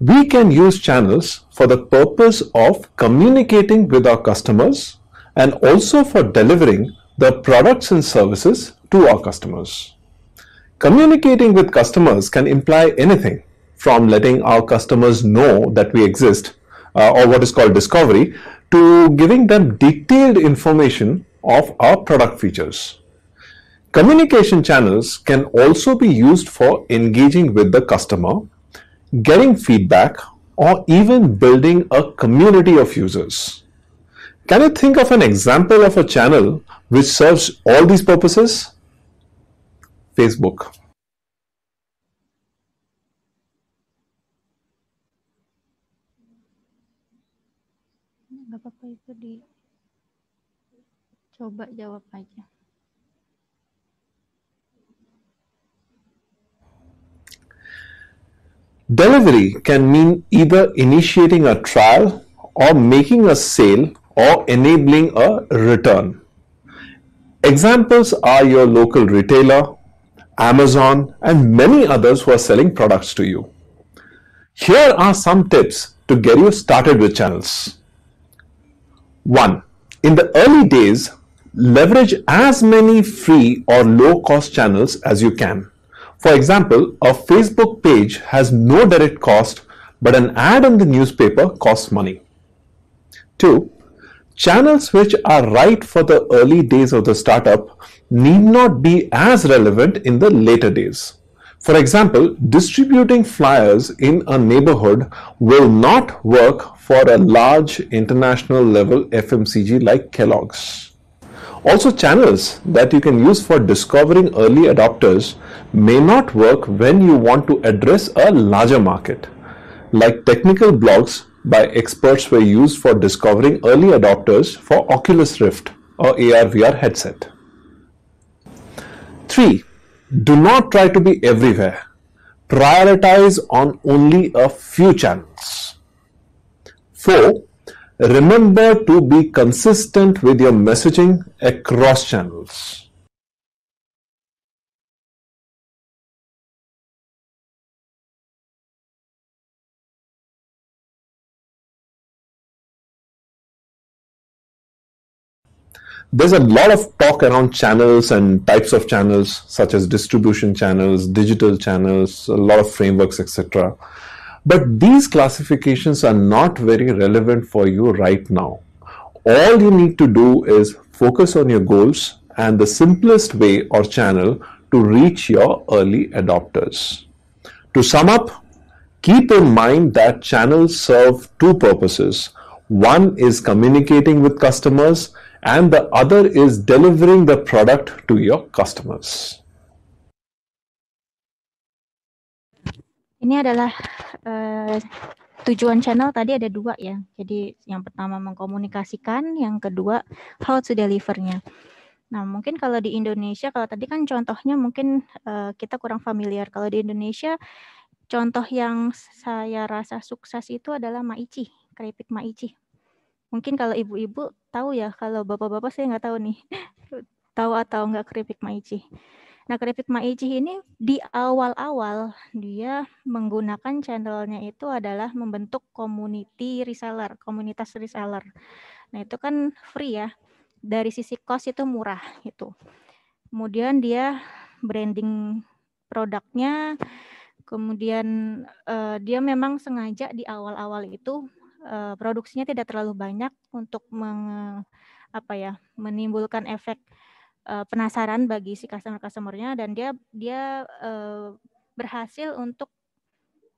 We can use channels for the purpose of communicating with our customers and also for delivering the products and services to our customers. Communicating with customers can imply anything from letting our customers know that we exist uh, or what is called discovery to giving them detailed information of our product features. Communication channels can also be used for engaging with the customer, getting feedback or even building a community of users. Can you think of an example of a channel which serves all these purposes? facebook apa-apa itu Coba jawab aja Delivery can mean either initiating a trial or making a sale or enabling a return. Examples are your local retailer, Amazon, and many others who are selling products to you. Here are some tips to get you started with channels. 1. In the early days, leverage as many free or low cost channels as you can. For example, a Facebook page has no direct cost, but an ad in the newspaper costs money. 2. Channels which are right for the early days of the startup need not be as relevant in the later days. For example, distributing flyers in a neighborhood will not work for a large international level FMCG like Kellogg's. Also channels that you can use for discovering early adopters may not work when you want to address a larger market. Like technical blogs by experts were used for discovering early adopters for Oculus Rift or AR VR headset. Three, do not try to be everywhere. Prioritize on only a few channels. Four, remember to be consistent with your messaging across channels. there's a lot of talk around channels and types of channels, such as distribution channels, digital channels, a lot of frameworks, etc. But these classifications are not very relevant for you right now. All you need to do is focus on your goals and the simplest way or channel to reach your early adopters. To sum up, keep in mind that channels serve two purposes. One is communicating with customers and the other is delivering the product to your customers. Ini adalah uh, tujuan channel tadi ada dua ya. Jadi yang pertama mengkomunikasikan, yang kedua how to delivernya. Nah mungkin kalau di Indonesia, kalau tadi kan contohnya mungkin uh, kita kurang familiar. Kalau di Indonesia, contoh yang saya rasa sukses itu adalah Maici, keripik Maici. Mungkin kalau ibu-ibu tahu ya, kalau bapak-bapak saya nggak tahu nih. tahu atau nggak keripik maici. Nah, keripik maici ini di awal-awal dia menggunakan channelnya itu adalah membentuk community reseller, komunitas reseller. Nah, itu kan free ya. Dari sisi cost itu murah gitu. Kemudian dia branding produknya kemudian uh, dia memang sengaja di awal-awal itu uh, produksinya tidak terlalu banyak untuk meng, apa ya menimbulkan efek uh, penasaran bagi si customer customernya dan dia dia uh, berhasil untuk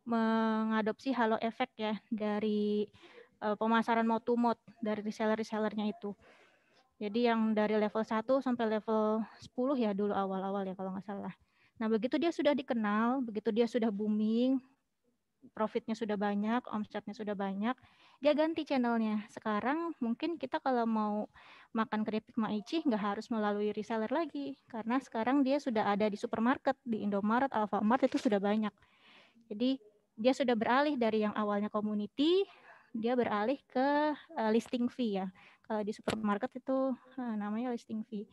mengadopsi halo efek ya dari uh, pemasaran mode to mode dari reseller-resellernya itu. Jadi yang dari level 1 sampai level 10 ya dulu awal-awal ya kalau nggak salah. Nah begitu dia sudah dikenal, begitu dia sudah booming, profitnya sudah banyak, omsetnya sudah banyak, dia ganti channelnya. Sekarang mungkin kita kalau mau makan keripik Maici nggak harus melalui reseller lagi, karena sekarang dia sudah ada di supermarket, di Indomaret, Alfamart itu sudah banyak. Jadi dia sudah beralih dari yang awalnya community, dia beralih ke uh, listing fee ya. Kalau di supermarket itu uh, namanya listing fee.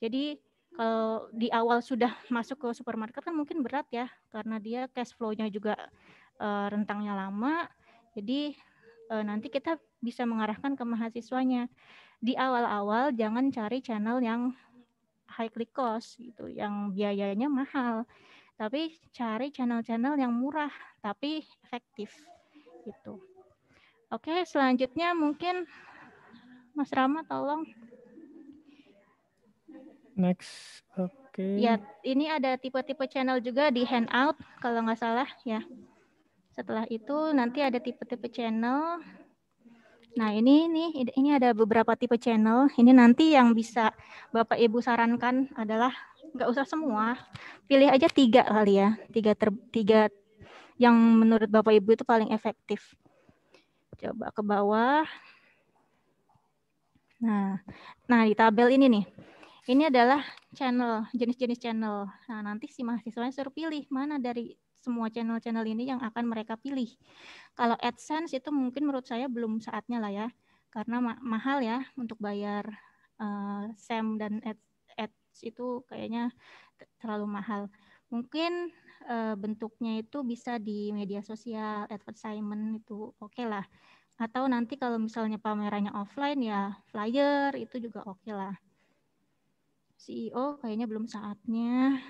Jadi kalau di awal sudah masuk ke supermarket kan mungkin berat ya, karena dia cash flow-nya juga uh, rentangnya lama. Jadi uh, nanti kita bisa mengarahkan ke mahasiswanya. Di awal-awal jangan cari channel yang high click cost gitu, yang biayanya mahal. Tapi cari channel-channel yang murah tapi efektif gitu. Oke, selanjutnya mungkin Mas Rama tolong next. Oke. Okay. Ya, ini ada tipe-tipe channel juga di handout kalau nggak salah ya. Setelah itu nanti ada tipe-tipe channel. Nah, ini nih ini ada beberapa tipe channel. Ini nanti yang bisa Bapak Ibu sarankan adalah nggak usah semua, pilih aja tiga kali ya, tiga ter, tiga yang menurut Bapak Ibu itu paling efektif. Coba ke bawah. Nah, nah di tabel ini nih, ini adalah channel, jenis-jenis channel. Nah, nanti si mahasiswa suruh pilih mana dari semua channel-channel ini yang akan mereka pilih. Kalau AdSense itu mungkin menurut saya belum saatnya lah ya, karena ma mahal ya untuk bayar uh, SEM dan Ad Ads itu kayaknya terlalu mahal. Mungkin uh, bentuknya itu bisa di media sosial, advertisement itu oke okay lah. Atau nanti kalau misalnya pamerannya offline ya flyer itu juga oke okay lah. CEO kayaknya belum saatnya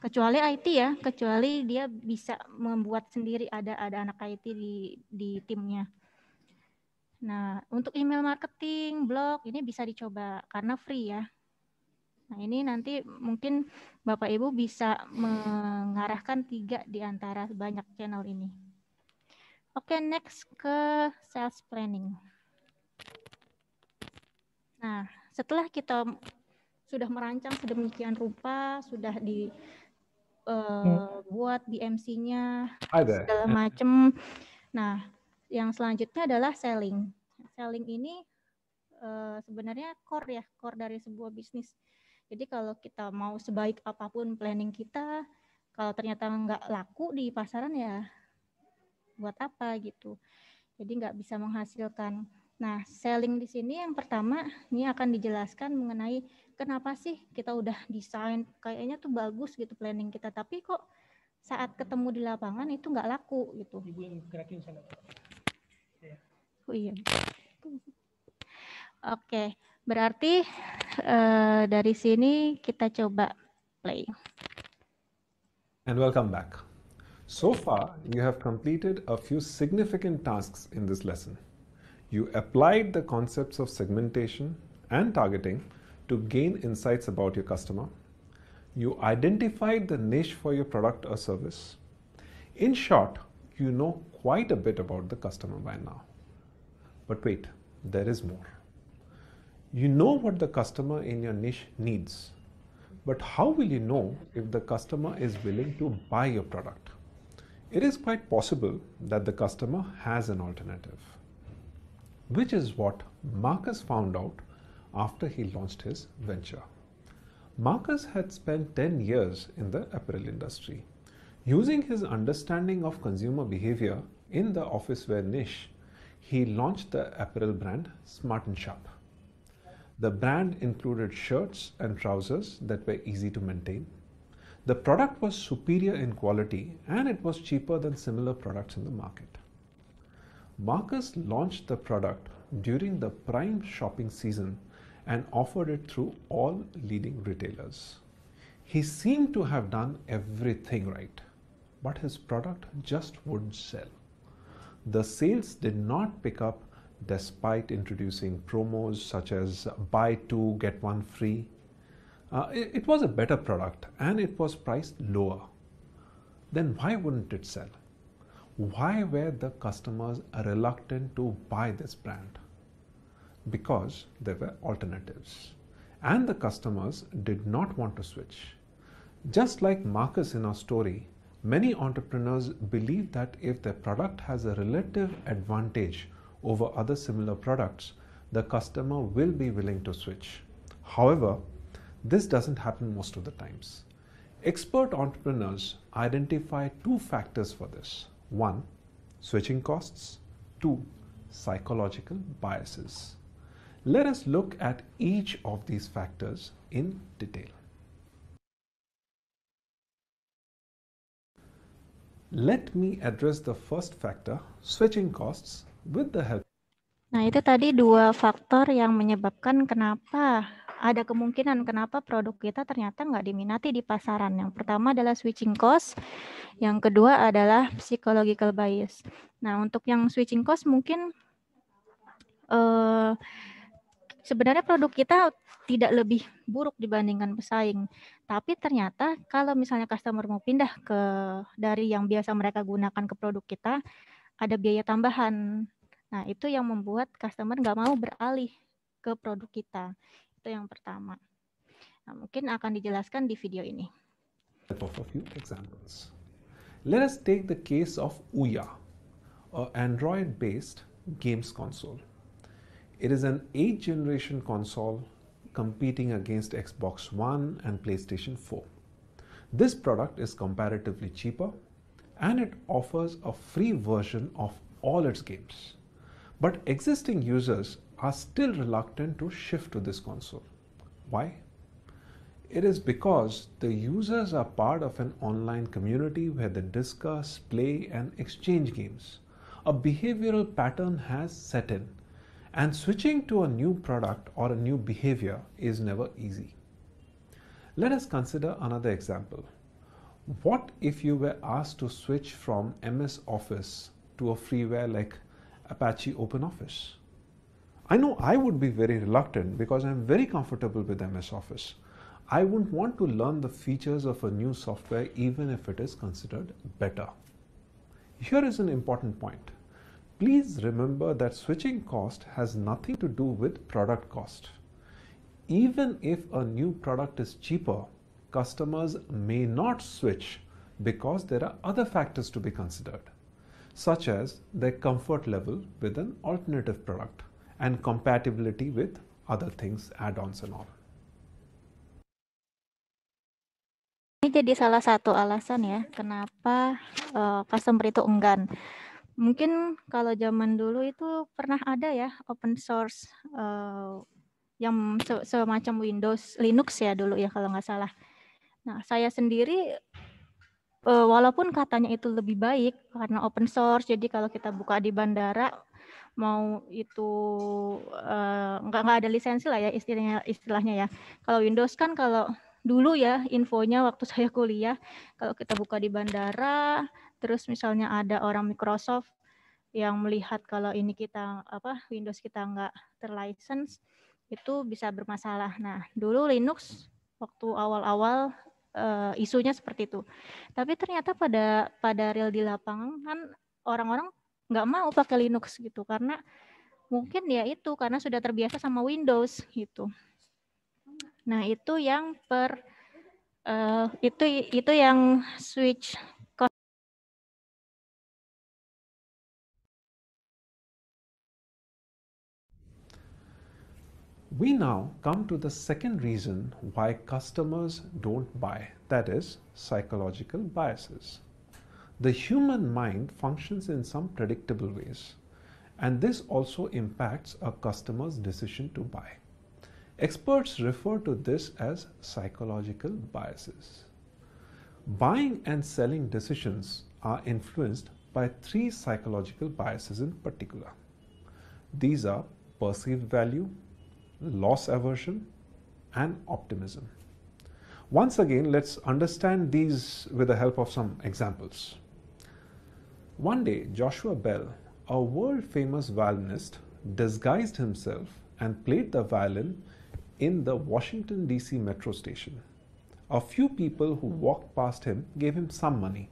kecuali IT ya kecuali dia bisa membuat sendiri ada ada anak IT di di timnya nah untuk email marketing blog ini bisa dicoba karena free ya nah ini nanti mungkin bapak ibu bisa mengarahkan tiga di antara banyak channel ini oke okay, next ke sales planning nah setelah kita sudah merancang sedemikian rupa sudah di Eh, hmm. buat mc nya segala eh. macem. Nah, yang selanjutnya adalah selling. Selling ini uh, sebenarnya core ya, core dari sebuah bisnis. Jadi kalau kita mau sebaik apapun planning kita, kalau ternyata nggak laku di pasaran ya buat apa gitu. Jadi nggak bisa menghasilkan. Nah, selling di sini yang pertama ini akan dijelaskan mengenai kenapa sih kita udah desain kayaknya tuh bagus gitu planning kita, tapi kok saat ketemu di lapangan itu nggak laku gitu. Ibu yang gerakin sana. Iya. Oh iya. Oke, berarti uh, dari sini kita coba play. And welcome back. So far, you have completed a few significant tasks in this lesson. you applied the concepts of segmentation and targeting to gain insights about your customer. You identified the niche for your product or service. In short, you know quite a bit about the customer by now. But wait, there is more. You know what the customer in your niche needs, but how will you know if the customer is willing to buy your product? It is quite possible that the customer has an alternative which is what Marcus found out after he launched his venture. Marcus had spent 10 years in the apparel industry. Using his understanding of consumer behavior in the office wear niche, he launched the apparel brand Smart & Sharp. The brand included shirts and trousers that were easy to maintain. The product was superior in quality and it was cheaper than similar products in the market. Marcus launched the product during the prime shopping season and offered it through all leading retailers. He seemed to have done everything right, but his product just wouldn't sell. The sales did not pick up despite introducing promos such as buy two, get one free. Uh, it, it was a better product and it was priced lower. Then why wouldn't it sell? why were the customers reluctant to buy this brand? Because there were alternatives and the customers did not want to switch. Just like Marcus in our story, many entrepreneurs believe that if their product has a relative advantage over other similar products, the customer will be willing to switch. However, this doesn't happen most of the times. Expert entrepreneurs identify two factors for this. One, switching costs. Two, psychological biases. Let us look at each of these factors in detail. Let me address the first factor, switching costs, with the help. Nah, itu tadi dua faktor yang menyebabkan kenapa ada kemungkinan kenapa produk kita ternyata nggak diminati di pasaran. Yang pertama adalah switching cost, yang kedua adalah psychological bias. Nah, untuk yang switching cost mungkin eh, sebenarnya produk kita tidak lebih buruk dibandingkan pesaing. Tapi ternyata kalau misalnya customer mau pindah ke dari yang biasa mereka gunakan ke produk kita, ada biaya tambahan. Nah, itu yang membuat customer nggak mau beralih ke produk kita. Itu yang pertama. Nah, mungkin akan dijelaskan di video ini. Of a few examples. Let us take the case of Ouya, an Android-based games console. It is an 8th generation console competing against Xbox One and PlayStation 4. This product is comparatively cheaper and it offers a free version of all its games. But existing users are still reluctant to shift to this console. Why? It is because the users are part of an online community where they discuss, play, and exchange games. A behavioral pattern has set in, and switching to a new product or a new behavior is never easy. Let us consider another example. What if you were asked to switch from MS Office to a freeware like Apache OpenOffice? I know I would be very reluctant because I'm very comfortable with MS Office. I wouldn't want to learn the features of a new software even if it is considered better. Here is an important point. Please remember that switching cost has nothing to do with product cost. Even if a new product is cheaper, customers may not switch because there are other factors to be considered, such as their comfort level with an alternative product and compatibility with other things, add-ons and all. Ini jadi salah satu alasan ya kenapa uh, customer itu enggan. Mungkin kalau zaman dulu itu pernah ada ya open source uh, yang se semacam Windows, Linux ya dulu ya kalau nggak salah. Nah saya sendiri uh, walaupun katanya itu lebih baik karena open source, jadi kalau kita buka di bandara mau itu uh, nggak ada lisensi lah ya istilahnya istilahnya ya. Kalau Windows kan kalau dulu ya infonya waktu saya kuliah kalau kita buka di bandara terus misalnya ada orang Microsoft yang melihat kalau ini kita apa Windows kita nggak terlicense itu bisa bermasalah. Nah dulu Linux waktu awal-awal uh, isunya seperti itu. Tapi ternyata pada pada real di lapangan kan orang-orang nggak mau pakai Linux gitu karena mungkin ya itu karena sudah terbiasa sama Windows gitu. Nah itu yang per uh, itu itu yang switch We now come to the second reason why customers don't buy, that is, psychological biases. the human mind functions in some predictable ways and this also impacts a customer's decision to buy. Experts refer to this as psychological biases. Buying and selling decisions are influenced by three psychological biases in particular. These are perceived value, loss aversion, and optimism. Once again, let's understand these with the help of some examples. One day, Joshua Bell, a world famous violinist, disguised himself and played the violin in the Washington, D.C. metro station. A few people who walked past him gave him some money,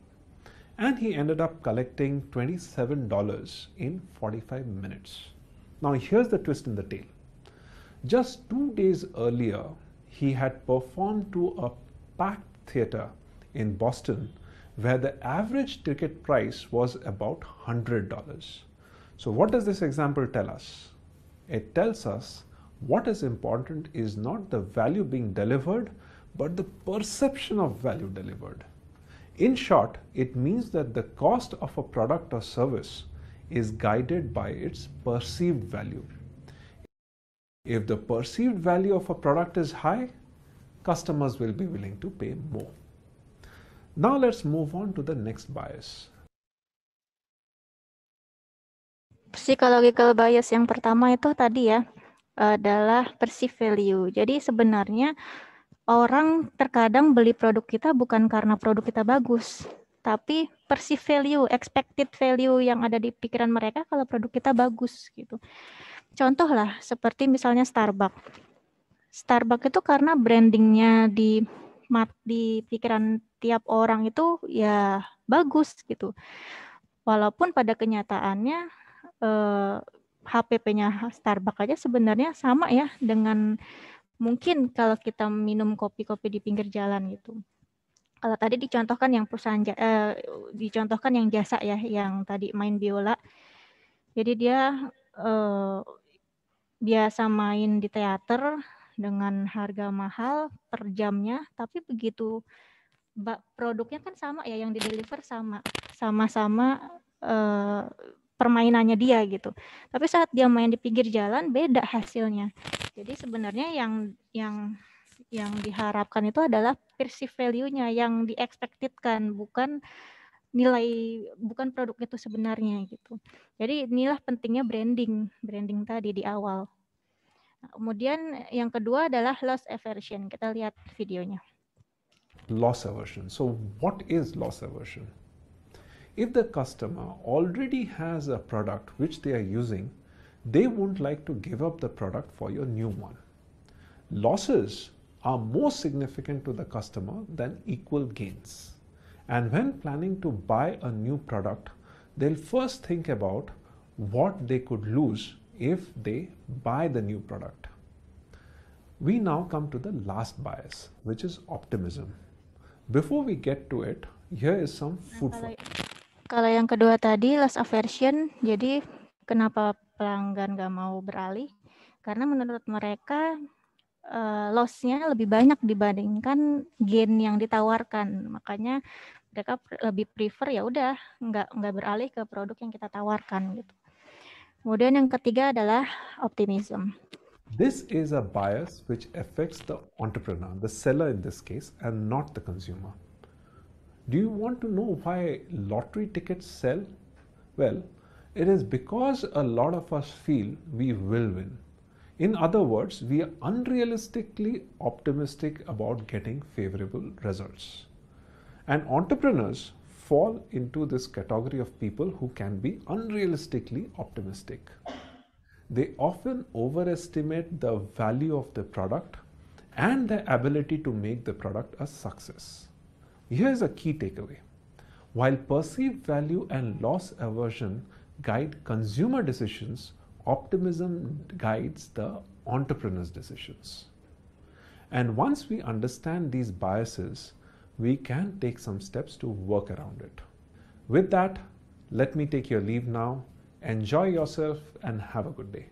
and he ended up collecting $27 in 45 minutes. Now, here's the twist in the tale. Just two days earlier, he had performed to a packed theater in Boston where the average ticket price was about $100. So what does this example tell us? It tells us what is important is not the value being delivered, but the perception of value delivered. In short, it means that the cost of a product or service is guided by its perceived value. If the perceived value of a product is high, customers will be willing to pay more. Now let's move on to the next bias. Psychological bias yang pertama itu tadi ya adalah perceived value. Jadi sebenarnya orang terkadang beli produk kita bukan karena produk kita bagus, tapi perceived value, expected value yang ada di pikiran mereka kalau produk kita bagus gitu. Contoh lah seperti misalnya Starbucks. Starbucks itu karena brandingnya di di pikiran tiap orang itu ya bagus gitu. Walaupun pada kenyataannya eh, HPP-nya Starbucks aja sebenarnya sama ya dengan mungkin kalau kita minum kopi-kopi di pinggir jalan gitu. Kalau tadi dicontohkan yang perusahaan eh, dicontohkan yang jasa ya yang tadi main biola. Jadi dia eh, biasa main di teater dengan harga mahal per jamnya, tapi begitu produknya kan sama ya yang di deliver sama sama-sama eh, permainannya dia gitu. Tapi saat dia main di pinggir jalan beda hasilnya. Jadi sebenarnya yang yang yang diharapkan itu adalah perceived value-nya yang diexpected-kan bukan nilai bukan produk itu sebenarnya gitu. Jadi inilah pentingnya branding, branding tadi di awal. Nah, kemudian yang kedua adalah loss aversion. Kita lihat videonya. loss aversion. So what is loss aversion? If the customer already has a product which they are using, they won't like to give up the product for your new one. Losses are more significant to the customer than equal gains. And when planning to buy a new product, they'll first think about what they could lose if they buy the new product. We now come to the last bias, which is optimism. Before we get to it, here is some nah, food for Kalau yang kedua tadi last aversion, jadi kenapa pelanggan gak mau beralih? Karena menurut mereka uh, loss-nya lebih banyak dibandingkan gain yang ditawarkan, makanya mereka lebih prefer ya udah nggak nggak beralih ke produk yang kita tawarkan gitu. Kemudian yang ketiga adalah optimism. This is a bias which affects the entrepreneur, the seller in this case, and not the consumer. Do you want to know why lottery tickets sell? Well, it is because a lot of us feel we will win. In other words, we are unrealistically optimistic about getting favorable results. And entrepreneurs fall into this category of people who can be unrealistically optimistic they often overestimate the value of the product and the ability to make the product a success. Here is a key takeaway. While perceived value and loss aversion guide consumer decisions, optimism guides the entrepreneur's decisions. And once we understand these biases, we can take some steps to work around it. With that, let me take your leave now. Enjoy yourself and have a good day.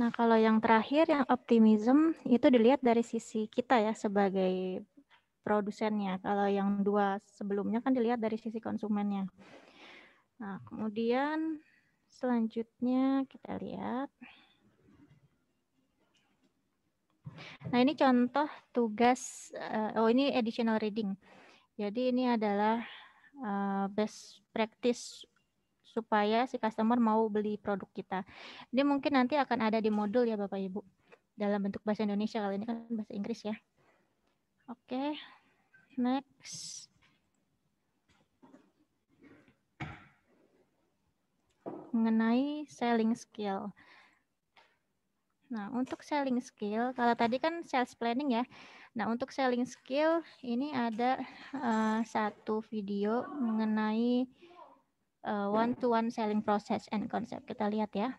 Nah, kalau yang terakhir yang optimism itu dilihat dari sisi kita ya sebagai produsennya. Kalau yang dua sebelumnya kan dilihat dari sisi konsumennya. Nah, kemudian selanjutnya kita lihat. Nah, ini contoh tugas eh, oh ini additional reading. Jadi ini adalah eh, best practice supaya si customer mau beli produk kita. ini mungkin nanti akan ada di modul ya Bapak Ibu dalam bentuk bahasa Indonesia kali ini kan bahasa Inggris ya. Oke, okay, next. Mengenai selling skill. Nah, untuk selling skill, kalau tadi kan sales planning ya. Nah, untuk selling skill ini ada uh, satu video mengenai Uh, one-to-one uh, -one selling process and concept. Kita lihat ya.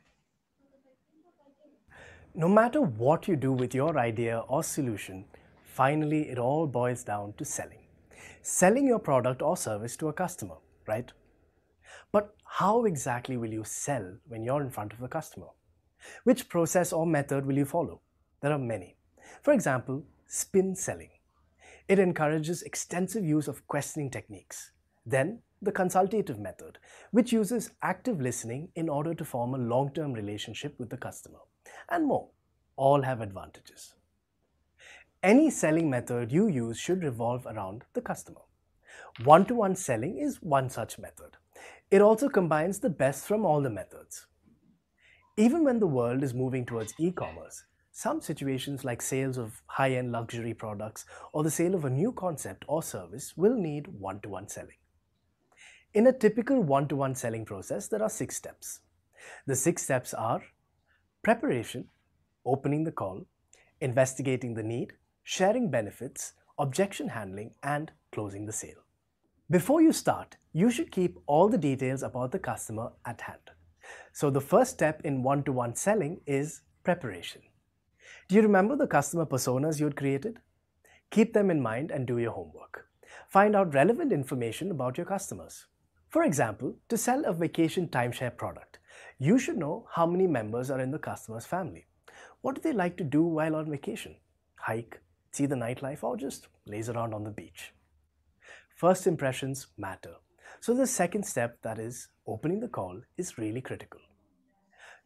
No matter what you do with your idea or solution, finally it all boils down to selling. Selling your product or service to a customer, right? But how exactly will you sell when you're in front of a customer? Which process or method will you follow? There are many. For example, spin selling. It encourages extensive use of questioning techniques. Then the consultative method, which uses active listening in order to form a long-term relationship with the customer, and more. All have advantages. Any selling method you use should revolve around the customer. One-to-one selling is one such method. It also combines the best from all the methods. Even when the world is moving towards e-commerce, some situations like sales of high-end luxury products or the sale of a new concept or service will need one to -one selling. In a typical one-to-one selling process, there are six steps. The six steps are preparation, opening the call, investigating the need, sharing benefits, objection handling, and closing the sale. Before you start, you should keep all the details about the customer at hand. So the first step in one-to-one -one selling is preparation. Do you remember the customer personas you had created? Keep them in mind and do your homework. Find out relevant information about your customers. For example, to sell a vacation timeshare product, you should know how many members are in the customer's family. What do they like to do while on vacation? Hike, see the nightlife, or just laze around on the beach? First impressions matter. So the second step, that is opening the call, is really critical.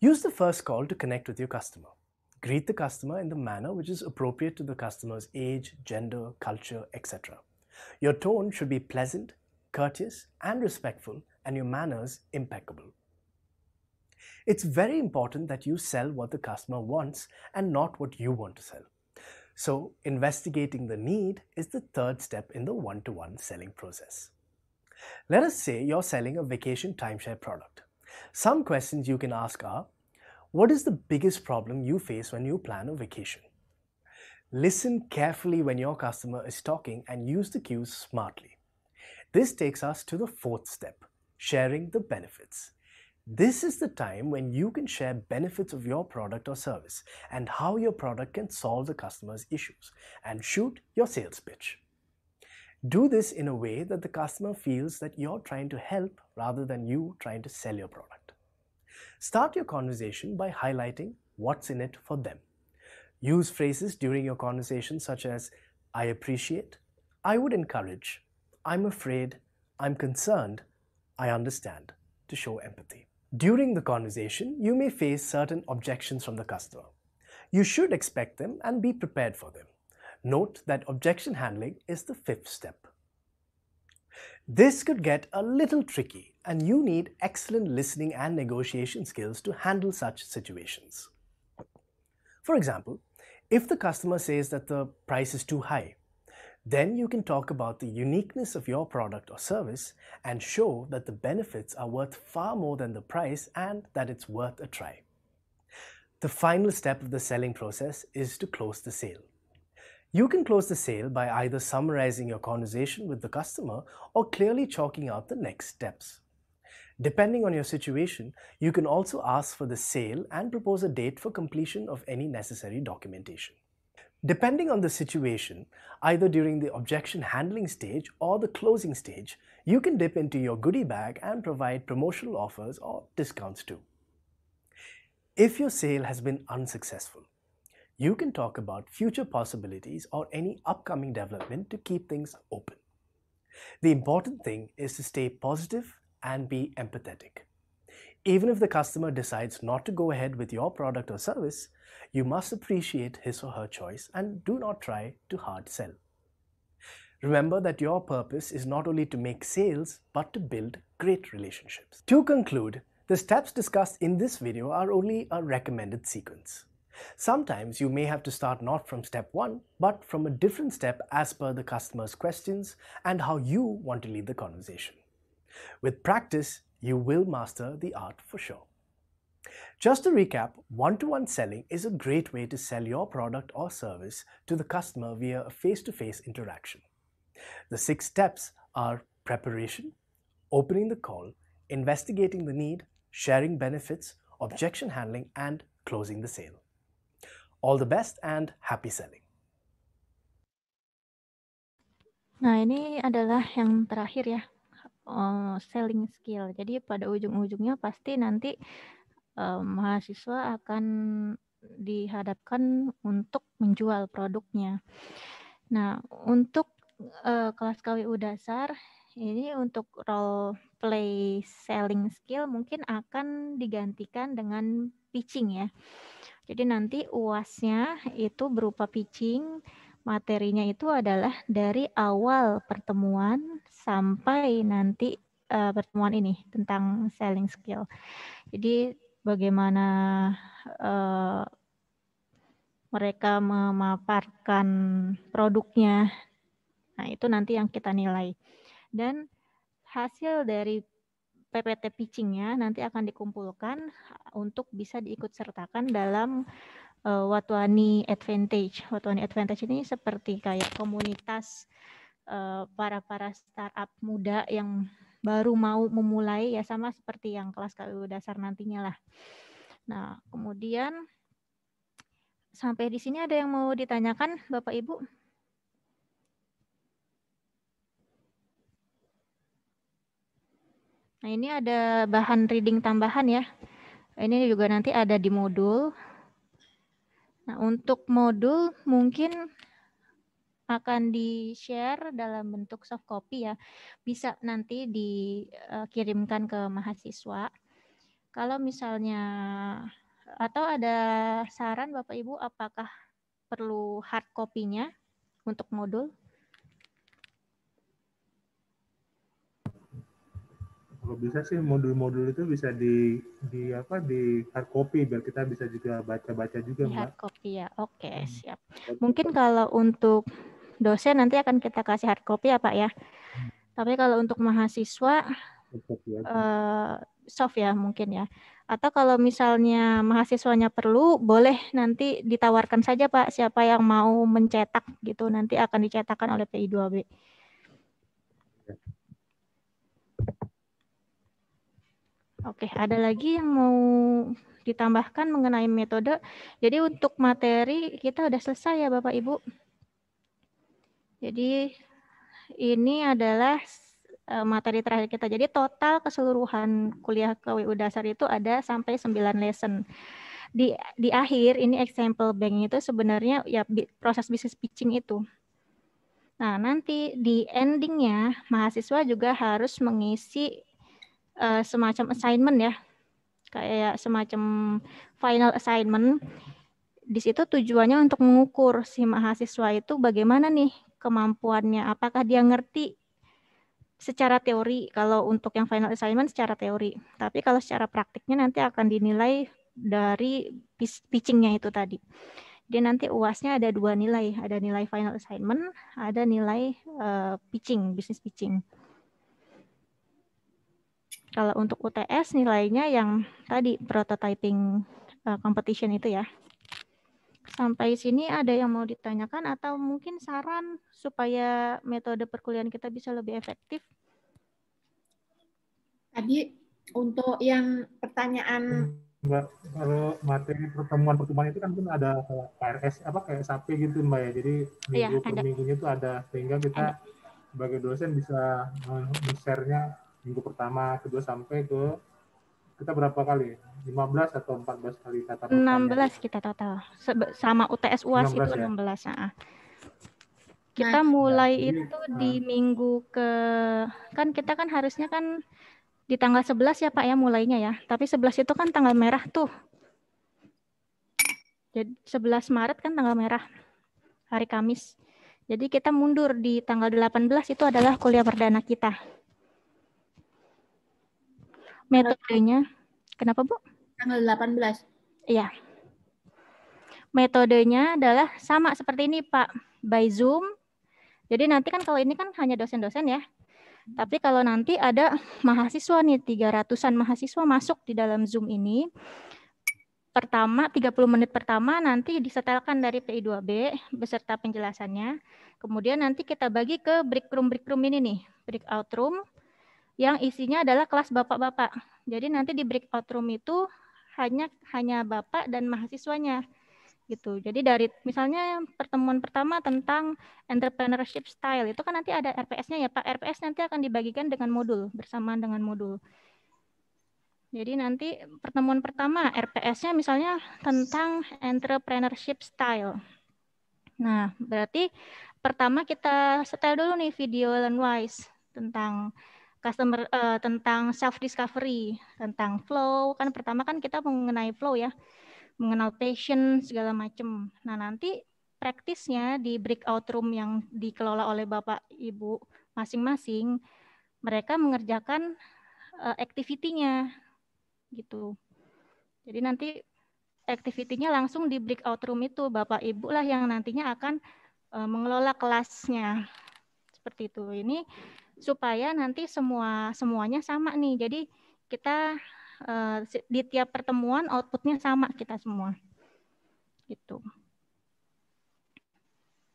Use the first call to connect with your customer. Greet the customer in the manner which is appropriate to the customer's age, gender, culture, etc. Your tone should be pleasant courteous and respectful, and your manners impeccable. It's very important that you sell what the customer wants and not what you want to sell. So, investigating the need is the third step in the one to one selling process. Let us say you're selling a vacation timeshare product. Some questions you can ask are What is the biggest problem you face when you plan a vacation? Listen carefully when your customer is talking and use the cues smartly. This takes us to the fourth step, sharing the benefits. This is the time when you can share benefits of your product or service and how your product can solve the customer's issues and shoot your sales pitch. Do this in a way that the customer feels that you're trying to help rather than you trying to sell your product. Start your conversation by highlighting what's in it for them. Use phrases during your conversation such as, I appreciate, I would encourage, I'm afraid, I'm concerned, I understand to show empathy. During the conversation, you may face certain objections from the customer. You should expect them and be prepared for them. Note that objection handling is the fifth step. This could get a little tricky and you need excellent listening and negotiation skills to handle such situations. For example, if the customer says that the price is too high, then you can talk about the uniqueness of your product or service and show that the benefits are worth far more than the price and that it's worth a try. The final step of the selling process is to close the sale. You can close the sale by either summarizing your conversation with the customer or clearly chalking out the next steps. Depending on your situation, you can also ask for the sale and propose a date for completion of any necessary documentation. Depending on the situation, either during the objection handling stage or the closing stage, you can dip into your goodie bag and provide promotional offers or discounts too. If your sale has been unsuccessful, you can talk about future possibilities or any upcoming development to keep things open. The important thing is to stay positive and be empathetic. Even if the customer decides not to go ahead with your product or service, you must appreciate his or her choice and do not try to hard sell. Remember that your purpose is not only to make sales, but to build great relationships. To conclude, the steps discussed in this video are only a recommended sequence. Sometimes you may have to start not from step 1, but from a different step as per the customer's questions and how you want to lead the conversation. With practice, you will master the art for sure. Just to recap, one-to-one selling is a great way to sell your product or service to the customer via a face-to-face -face interaction. The six steps are preparation, opening the call, investigating the need, sharing benefits, objection handling, and closing the sale. All the best and happy selling. Nah, ini adalah yang terakhir ya, eh, selling skill. Jadi pada ujung-ujungnya pasti nanti eh, mahasiswa akan dihadapkan untuk menjual produknya. Nah, untuk eh, kelas KWU dasar ini untuk role play selling skill mungkin akan digantikan dengan pitching ya. Jadi nanti UASnya itu berupa pitching, materinya itu adalah dari awal pertemuan sampai nanti uh, pertemuan ini tentang selling skill. Jadi bagaimana uh, mereka memaparkan produknya. Nah, itu nanti yang kita nilai. Dan hasil dari PPT pitchingnya nanti akan dikumpulkan untuk bisa diikut sertakan dalam uh, Watwani Advantage. Watwani Advantage ini seperti kayak komunitas uh, eh, para para startup muda yang baru mau memulai ya sama seperti yang kelas KU dasar nantinya lah. Nah, kemudian sampai di sini ada yang mau ditanyakan Bapak Ibu? Nah, ini ada bahan reading tambahan ya. Ini juga nanti ada di modul. Nah, untuk modul mungkin akan di-share dalam bentuk soft copy ya. Bisa nanti dikirimkan eh, ke mahasiswa. Kalau misalnya atau ada saran Bapak Ibu apakah perlu hard copy-nya untuk modul? Kalau bisa sih modul-modul itu bisa di di apa di hard copy biar kita bisa juga baca-baca juga, di Mbak. Hard copy ya. Oke, okay, hmm. siap. Mungkin kalau untuk dosen nanti akan kita kasih hard copy ya Pak ya. Hmm. Tapi kalau untuk mahasiswa ya, eh, soft ya mungkin ya. Atau kalau misalnya mahasiswanya perlu, boleh nanti ditawarkan saja Pak siapa yang mau mencetak gitu. Nanti akan dicetakkan oleh PI2B. Oke, ada lagi yang mau ditambahkan mengenai metode. Jadi untuk materi kita sudah selesai ya Bapak Ibu. Jadi ini adalah eh, materi terakhir kita. Jadi total keseluruhan kuliah WU dasar itu ada sampai 9 lesson. Di di akhir ini example bank itu sebenarnya ya proses bisnis pitching itu. Nah, nanti di endingnya mahasiswa juga harus mengisi uh, semacam assignment ya. Kayak semacam final assignment. Di situ tujuannya untuk mengukur si mahasiswa itu bagaimana nih kemampuannya apakah dia ngerti secara teori kalau untuk yang final assignment secara teori tapi kalau secara praktiknya nanti akan dinilai dari pitchingnya itu tadi dia nanti uasnya ada dua nilai ada nilai final assignment ada nilai uh, pitching bisnis pitching kalau untuk UTS nilainya yang tadi prototyping uh, competition itu ya Sampai sini ada yang mau ditanyakan atau mungkin saran supaya metode perkuliahan kita bisa lebih efektif? Tadi untuk yang pertanyaan Mbak, kalau materi pertemuan-pertemuan itu kan pun ada kayak KRS apa kayak SAP gitu Mbak ya. Jadi iya, minggu ya, per minggunya itu ada sehingga kita ada. sebagai dosen bisa men-share-nya minggu pertama, kedua sampai ke kita berapa kali? 15 atau 14 kali muka? 16 ya? kita total. Sama UTS UAS 16 itu 16. Ya. Ah. Nah. Kita mulai nah, itu nah. di minggu ke kan kita kan harusnya kan di tanggal 11 ya Pak ya mulainya ya. Tapi 11 itu kan tanggal merah tuh. Jadi 11 Maret kan tanggal merah. Hari Kamis. Jadi kita mundur di tanggal 18 itu adalah kuliah perdana kita metodenya kenapa Bu? Tanggal 18. Iya. Metodenya adalah sama seperti ini Pak, by Zoom. Jadi nanti kan kalau ini kan hanya dosen-dosen ya. Tapi kalau nanti ada mahasiswa nih, tiga ratusan mahasiswa masuk di dalam Zoom ini, pertama 30 menit pertama nanti disetelkan dari PI2B beserta penjelasannya. Kemudian nanti kita bagi ke break room break room ini nih, break out room yang isinya adalah kelas bapak-bapak. Jadi nanti di breakout room itu hanya hanya bapak dan mahasiswanya gitu. Jadi dari misalnya pertemuan pertama tentang entrepreneurship style itu kan nanti ada RPS-nya ya Pak. RPS nanti akan dibagikan dengan modul bersamaan dengan modul. Jadi nanti pertemuan pertama RPS-nya misalnya tentang entrepreneurship style. Nah, berarti pertama kita setel dulu nih video Learnwise tentang customer uh, tentang self discovery, tentang flow. Kan pertama kan kita mengenai flow ya, mengenal passion segala macam. Nah, nanti praktisnya di breakout room yang dikelola oleh Bapak Ibu masing-masing, mereka mengerjakan uh, activity-nya gitu. Jadi nanti activity-nya langsung di breakout room itu Bapak Ibu lah yang nantinya akan uh, mengelola kelasnya. Seperti itu. Ini supaya nanti semua semuanya sama nih. Jadi kita uh, di tiap pertemuan outputnya sama kita semua. Gitu.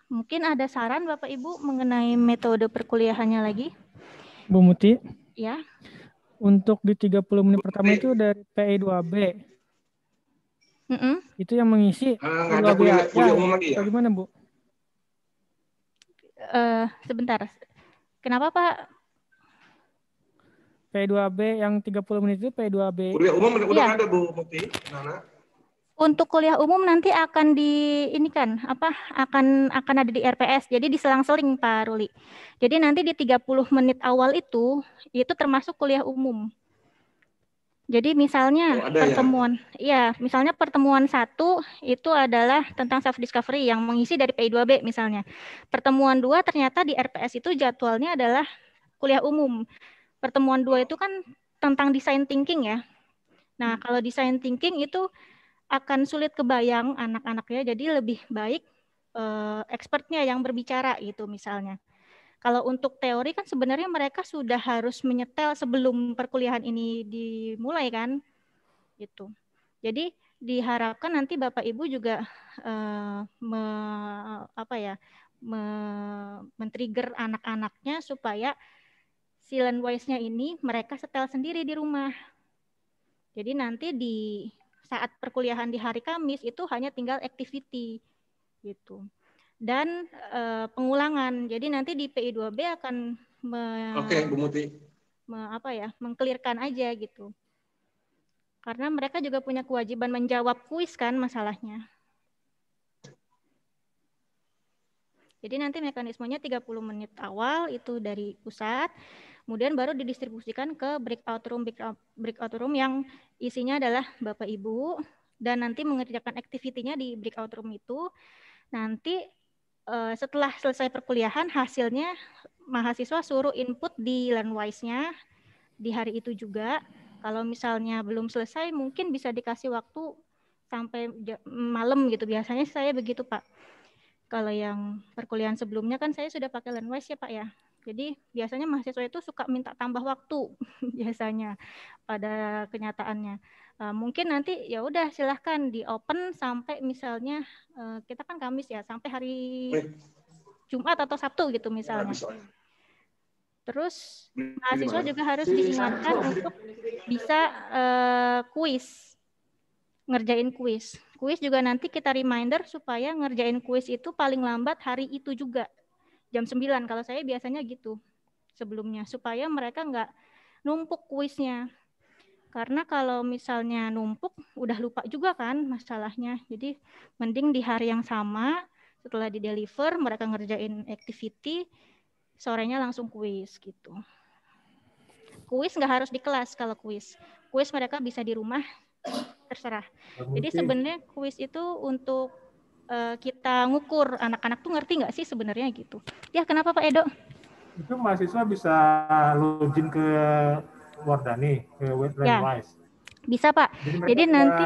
Mungkin ada saran Bapak Ibu mengenai metode perkuliahannya lagi? Bu Muti? Ya. Untuk di 30 menit pertama itu dari PI2B. Mm -hmm. Itu yang mengisi. Uh, ya? Bagaimana Bu? Uh, sebentar Kenapa Pak? P2B yang 30 menit itu P2B. Kuliah umum udah ya. ada Bu Mukti, Nana. Untuk kuliah umum nanti akan di ini kan apa akan akan ada di RPS. Jadi diselang-seling Pak Ruli. Jadi nanti di 30 menit awal itu itu termasuk kuliah umum. Jadi misalnya oh, ya? pertemuan, ya? ya misalnya pertemuan satu itu adalah tentang self discovery yang mengisi dari PI2B misalnya. Pertemuan dua ternyata di RPS itu jadwalnya adalah kuliah umum. Pertemuan dua itu kan tentang design thinking ya. Nah hmm. kalau design thinking itu akan sulit kebayang anak-anaknya, jadi lebih baik uh, expertnya yang berbicara gitu misalnya. Kalau untuk teori kan sebenarnya mereka sudah harus menyetel sebelum perkuliahan ini dimulai kan, gitu. Jadi diharapkan nanti Bapak Ibu juga uh, me, apa ya me, men-trigger anak-anaknya supaya silent voice-nya ini mereka setel sendiri di rumah. Jadi nanti di saat perkuliahan di hari Kamis itu hanya tinggal activity gitu dan uh, pengulangan. Jadi nanti di PI2B akan me, Oke, okay, Bu Muti. Me, apa ya, mengklirkan aja gitu. Karena mereka juga punya kewajiban menjawab kuis kan masalahnya. Jadi nanti mekanismenya 30 menit awal itu dari pusat, kemudian baru didistribusikan ke breakout room breakout, room yang isinya adalah Bapak Ibu dan nanti mengerjakan aktivitinya di breakout room itu. Nanti uh, setelah selesai perkuliahan hasilnya mahasiswa suruh input di LearnWise-nya di hari itu juga. Kalau misalnya belum selesai mungkin bisa dikasih waktu sampai malam gitu. Biasanya saya begitu, Pak. Kalau yang perkuliahan sebelumnya kan saya sudah pakai LearnWise ya, Pak ya. Jadi biasanya mahasiswa itu suka minta tambah waktu biasanya pada kenyataannya. Eh, mungkin nanti ya udah silahkan di open sampai misalnya uh, kita kan Kamis ya sampai hari Jumat atau Sabtu gitu ya, misalnya. Terus mahasiswa juga harus diingatkan untuk bisa uh, kuis, ngerjain kuis. Kuis juga nanti kita reminder supaya ngerjain kuis itu paling lambat hari itu juga jam 9 kalau saya biasanya gitu sebelumnya supaya mereka nggak numpuk kuisnya karena kalau misalnya numpuk, udah lupa juga kan masalahnya. Jadi mending di hari yang sama, setelah di deliver, mereka ngerjain activity, sorenya langsung kuis gitu. Kuis nggak harus di kelas kalau kuis. Kuis mereka bisa di rumah, terserah. Jadi sebenarnya kuis itu untuk uh, kita ngukur anak-anak tuh ngerti nggak sih sebenarnya gitu. Ya kenapa Pak Edo? Itu mahasiswa bisa login ke Wardani, Wait ya. Wise. Bisa Pak. Jadi, Jadi nanti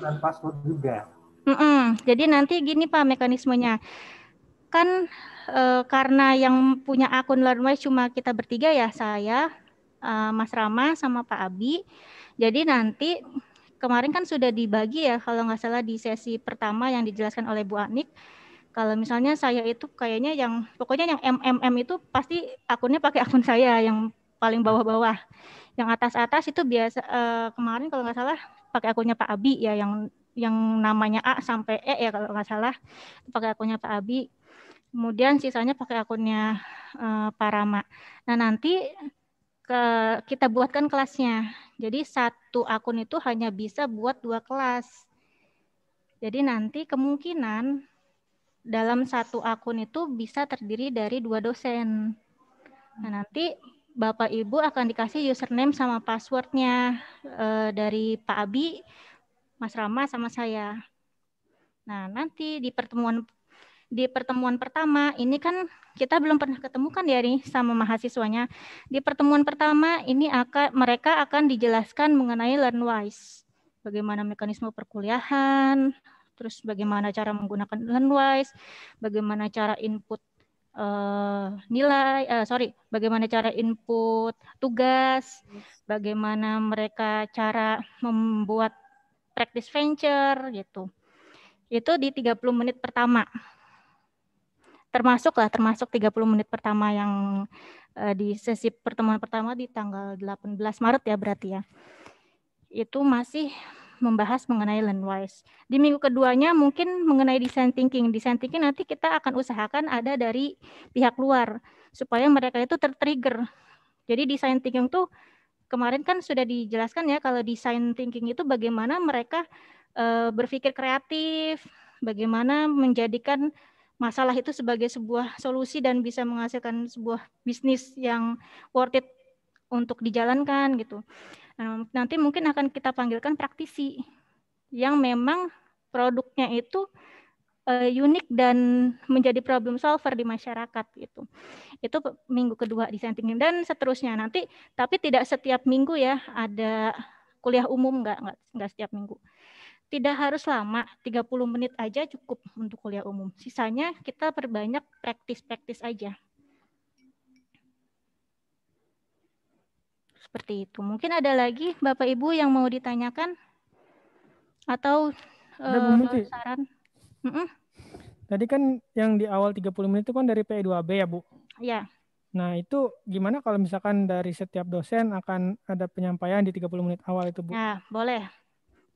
dan password juga. Mm -mm. Jadi nanti gini Pak mekanismenya. Kan e, karena yang punya akun LearnWise cuma kita bertiga ya, saya, e, Mas Rama sama Pak Abi. Jadi nanti kemarin kan sudah dibagi ya kalau nggak salah di sesi pertama yang dijelaskan oleh Bu Anik kalau misalnya saya itu kayaknya yang pokoknya yang MMM itu pasti akunnya pakai akun saya yang paling bawah-bawah yang atas-atas itu biasa uh, kemarin kalau nggak salah pakai akunnya Pak Abi ya yang yang namanya A sampai E ya kalau nggak salah pakai akunnya Pak Abi kemudian sisanya pakai akunnya uh, Pak Rama nah nanti ke, kita buatkan kelasnya jadi satu akun itu hanya bisa buat dua kelas jadi nanti kemungkinan dalam satu akun itu bisa terdiri dari dua dosen nah nanti Bapak Ibu akan dikasih username sama passwordnya uh, dari Pak Abi, Mas Rama sama saya. Nah nanti di pertemuan di pertemuan pertama ini kan kita belum pernah ketemu kan ya nih sama mahasiswanya. Di pertemuan pertama ini akan mereka akan dijelaskan mengenai LearnWise, bagaimana mekanisme perkuliahan, terus bagaimana cara menggunakan LearnWise, bagaimana cara input uh, nilai, uh, sorry, bagaimana cara input tugas, bagaimana mereka cara membuat practice venture gitu. Itu di 30 menit pertama. Termasuk lah, termasuk 30 menit pertama yang uh, di sesi pertemuan pertama di tanggal 18 Maret ya berarti ya. Itu masih membahas mengenai landwise. Di minggu keduanya mungkin mengenai design thinking. Design thinking nanti kita akan usahakan ada dari pihak luar supaya mereka itu tertrigger. Jadi design thinking itu kemarin kan sudah dijelaskan ya kalau design thinking itu bagaimana mereka e, berpikir kreatif, bagaimana menjadikan masalah itu sebagai sebuah solusi dan bisa menghasilkan sebuah bisnis yang worth it untuk dijalankan gitu nanti mungkin akan kita panggilkan praktisi yang memang produknya itu eh, unik dan menjadi problem solver di masyarakat gitu. Itu minggu kedua di thinking dan seterusnya nanti tapi tidak setiap minggu ya ada kuliah umum nggak nggak nggak setiap minggu. Tidak harus lama, 30 menit aja cukup untuk kuliah umum. Sisanya kita perbanyak praktis-praktis aja. Seperti itu. Mungkin ada lagi Bapak Ibu yang mau ditanyakan atau uh, saran? Mm -mm. Tadi kan yang di awal 30 menit itu kan dari PE2B ya, Bu? Iya. Nah, itu gimana kalau misalkan dari setiap dosen akan ada penyampaian di 30 menit awal itu, Bu? Nah, boleh.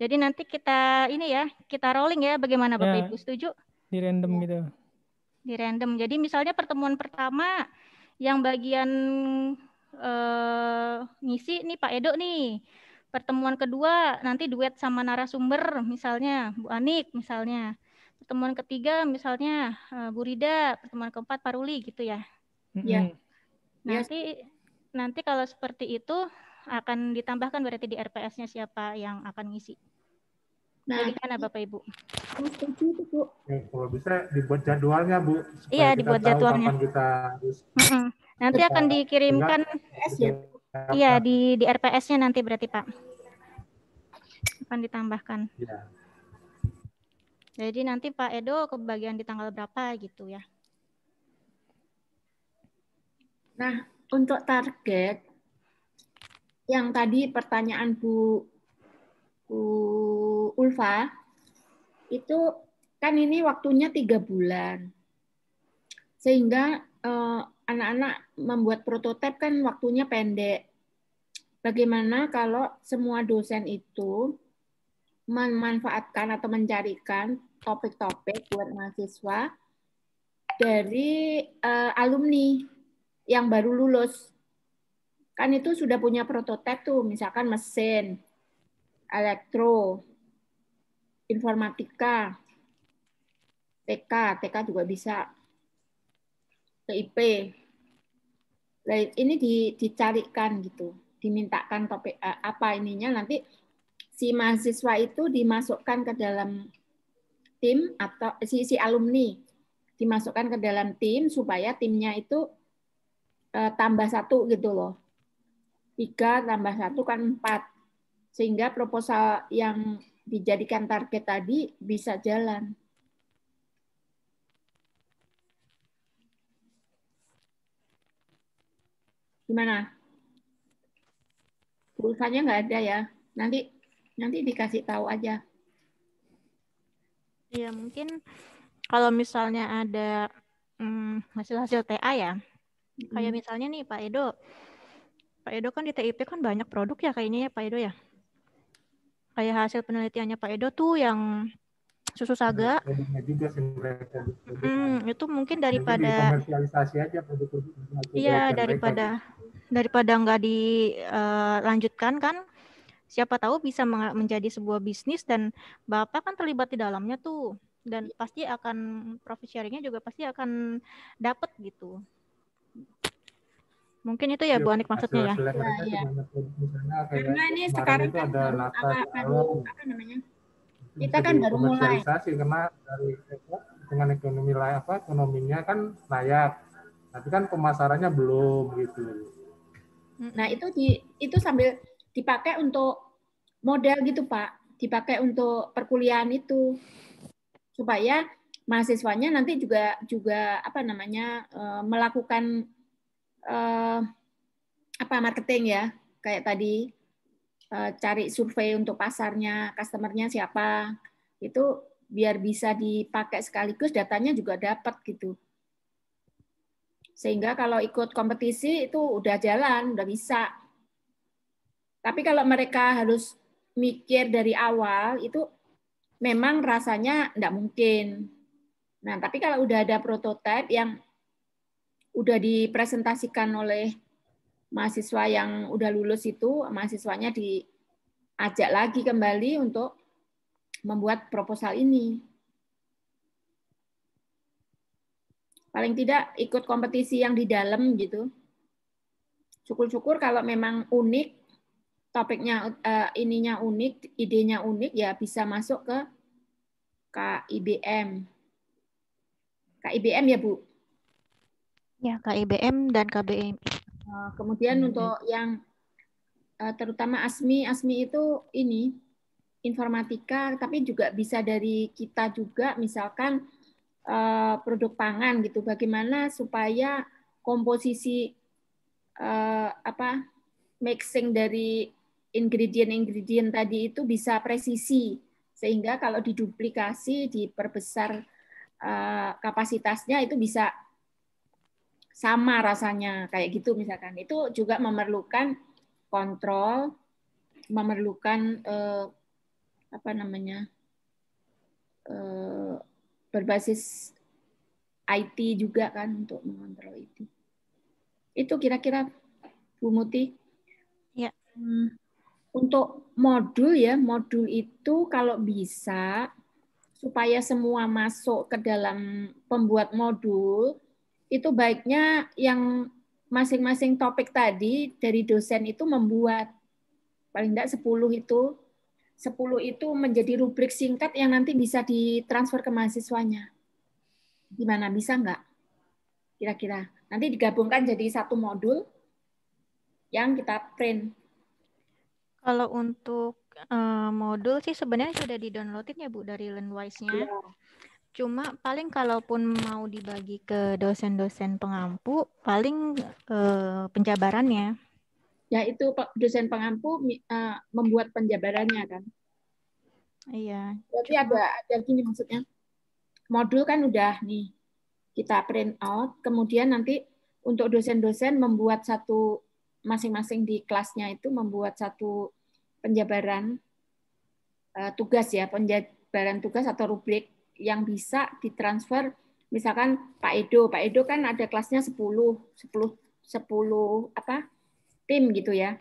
Jadi nanti kita ini ya, kita rolling ya bagaimana Bapak ya, Ibu setuju? Di random ya. gitu. Di random. Jadi misalnya pertemuan pertama yang bagian eh, ngisi nih Pak Edo nih pertemuan kedua nanti duet sama narasumber misalnya Bu Anik misalnya pertemuan ketiga misalnya uh, Bu Rida pertemuan keempat Pak Ruli gitu ya mm -hmm. nanti yes. nanti kalau seperti itu akan ditambahkan berarti di RPS-nya siapa yang akan ngisi Nah, gimana Bapak Ibu? Ya, kalau bisa dibuat jadwalnya Bu. Iya, dibuat jadwalnya. kita harus Nanti akan dikirimkan ya? Iya di di RPS-nya nanti berarti Pak akan ditambahkan. Iya. Jadi nanti Pak Edo kebagian di tanggal berapa gitu ya? Nah untuk target yang tadi pertanyaan Bu Bu Ulfa itu kan ini waktunya tiga bulan sehingga eh, anak-anak membuat prototipe kan waktunya pendek. Bagaimana kalau semua dosen itu memanfaatkan atau mencarikan topik-topik buat mahasiswa dari uh, alumni yang baru lulus. Kan itu sudah punya prototipe tuh, misalkan mesin, elektro, informatika, TK, TK juga bisa. PIP. IP, ini di, dicarikan gitu, dimintakan topik eh, apa ininya nanti si mahasiswa itu dimasukkan ke dalam tim atau eh, si, si alumni dimasukkan ke dalam tim supaya timnya itu eh, tambah satu gitu loh. Tiga tambah satu kan empat. Sehingga proposal yang dijadikan target tadi bisa jalan. Gimana? Pulsanya nggak ada ya? Nanti nanti dikasih tahu aja. Iya mungkin kalau misalnya ada hasil mm, hasil-hasil TA ya, hmm. kayak misalnya nih Pak Edo, Pak Edo kan di TIP kan banyak produk ya kayaknya ya Pak Edo ya. Kayak hasil penelitiannya Pak Edo tuh yang susu saga nah, juga hmm, itu mungkin daripada komersialisasi iya daripada gitu. daripada nggak dilanjutkan eh, kan siapa tahu bisa menjadi sebuah bisnis dan bapak kan terlibat di dalamnya tuh dan iya. pasti akan profit sharingnya juga pasti akan dapat gitu mungkin itu ya iya, Bu Anik maksudnya ya, ya. karena ini sekarang kan ada apa, apa namanya kita kan baru mulai karena dari dengan ekonomi layak apa ekonominya kan layak tapi kan pemasarannya belum gitu nah itu di itu sambil dipakai untuk model gitu pak dipakai untuk perkuliahan itu supaya mahasiswanya nanti juga juga apa namanya eh, melakukan eh, apa marketing ya kayak tadi Eh, cari survei untuk pasarnya, customernya siapa, itu biar bisa dipakai sekaligus datanya juga dapat gitu. Sehingga kalau ikut kompetisi itu udah jalan, udah bisa. Tapi kalau mereka harus mikir dari awal itu memang rasanya enggak mungkin. Nah, tapi kalau udah ada prototipe yang udah dipresentasikan oleh mahasiswa yang udah lulus itu mahasiswanya diajak lagi kembali untuk membuat proposal ini. Paling tidak ikut kompetisi yang di dalam gitu. Syukur-syukur kalau memang unik topiknya uh, ininya unik, idenya unik ya bisa masuk ke KIBM. KIBM ya, Bu? Ya, KIBM dan KBM. Eh, kemudian hmm. untuk yang eh, terutama ASMI, ASMI itu ini informatika, tapi juga bisa dari kita juga, misalkan eh, produk pangan gitu. Bagaimana supaya komposisi apa mixing dari ingredient-ingredient tadi itu bisa presisi, sehingga kalau diduplikasi, diperbesar kapasitasnya itu bisa sama rasanya kayak gitu misalkan itu juga memerlukan kontrol memerlukan eh, apa namanya eh, berbasis IT juga kan untuk mengontrol itu itu kira-kira Bu Muti ya hmm, untuk modul ya modul itu kalau bisa supaya semua masuk ke dalam pembuat modul itu baiknya yang masing-masing topik tadi dari dosen itu membuat paling tidak 10 itu 10 itu menjadi rubrik singkat yang nanti bisa ditransfer ke mahasiswanya. Gimana bisa enggak? Kira-kira. Nanti digabungkan jadi satu modul yang kita print. Kalau untuk uh, modul sih sebenarnya sudah di-downloadin ya Bu dari Learnwise-nya. Yeah. Cuma paling kalaupun mau dibagi ke dosen-dosen pengampu, paling eh, penjabarannya. Ya itu dosen pengampu uh, membuat penjabarannya kan. Iya. Berarti cuma... ada ada gini maksudnya. Modul kan udah nih kita print out, kemudian nanti untuk dosen-dosen membuat satu masing-masing di kelasnya itu membuat satu penjabaran uh, tugas ya, penjabaran tugas atau rubrik yang bisa ditransfer misalkan Pak Edo, Pak Edo kan ada kelasnya 10, 10 10 apa? tim gitu ya.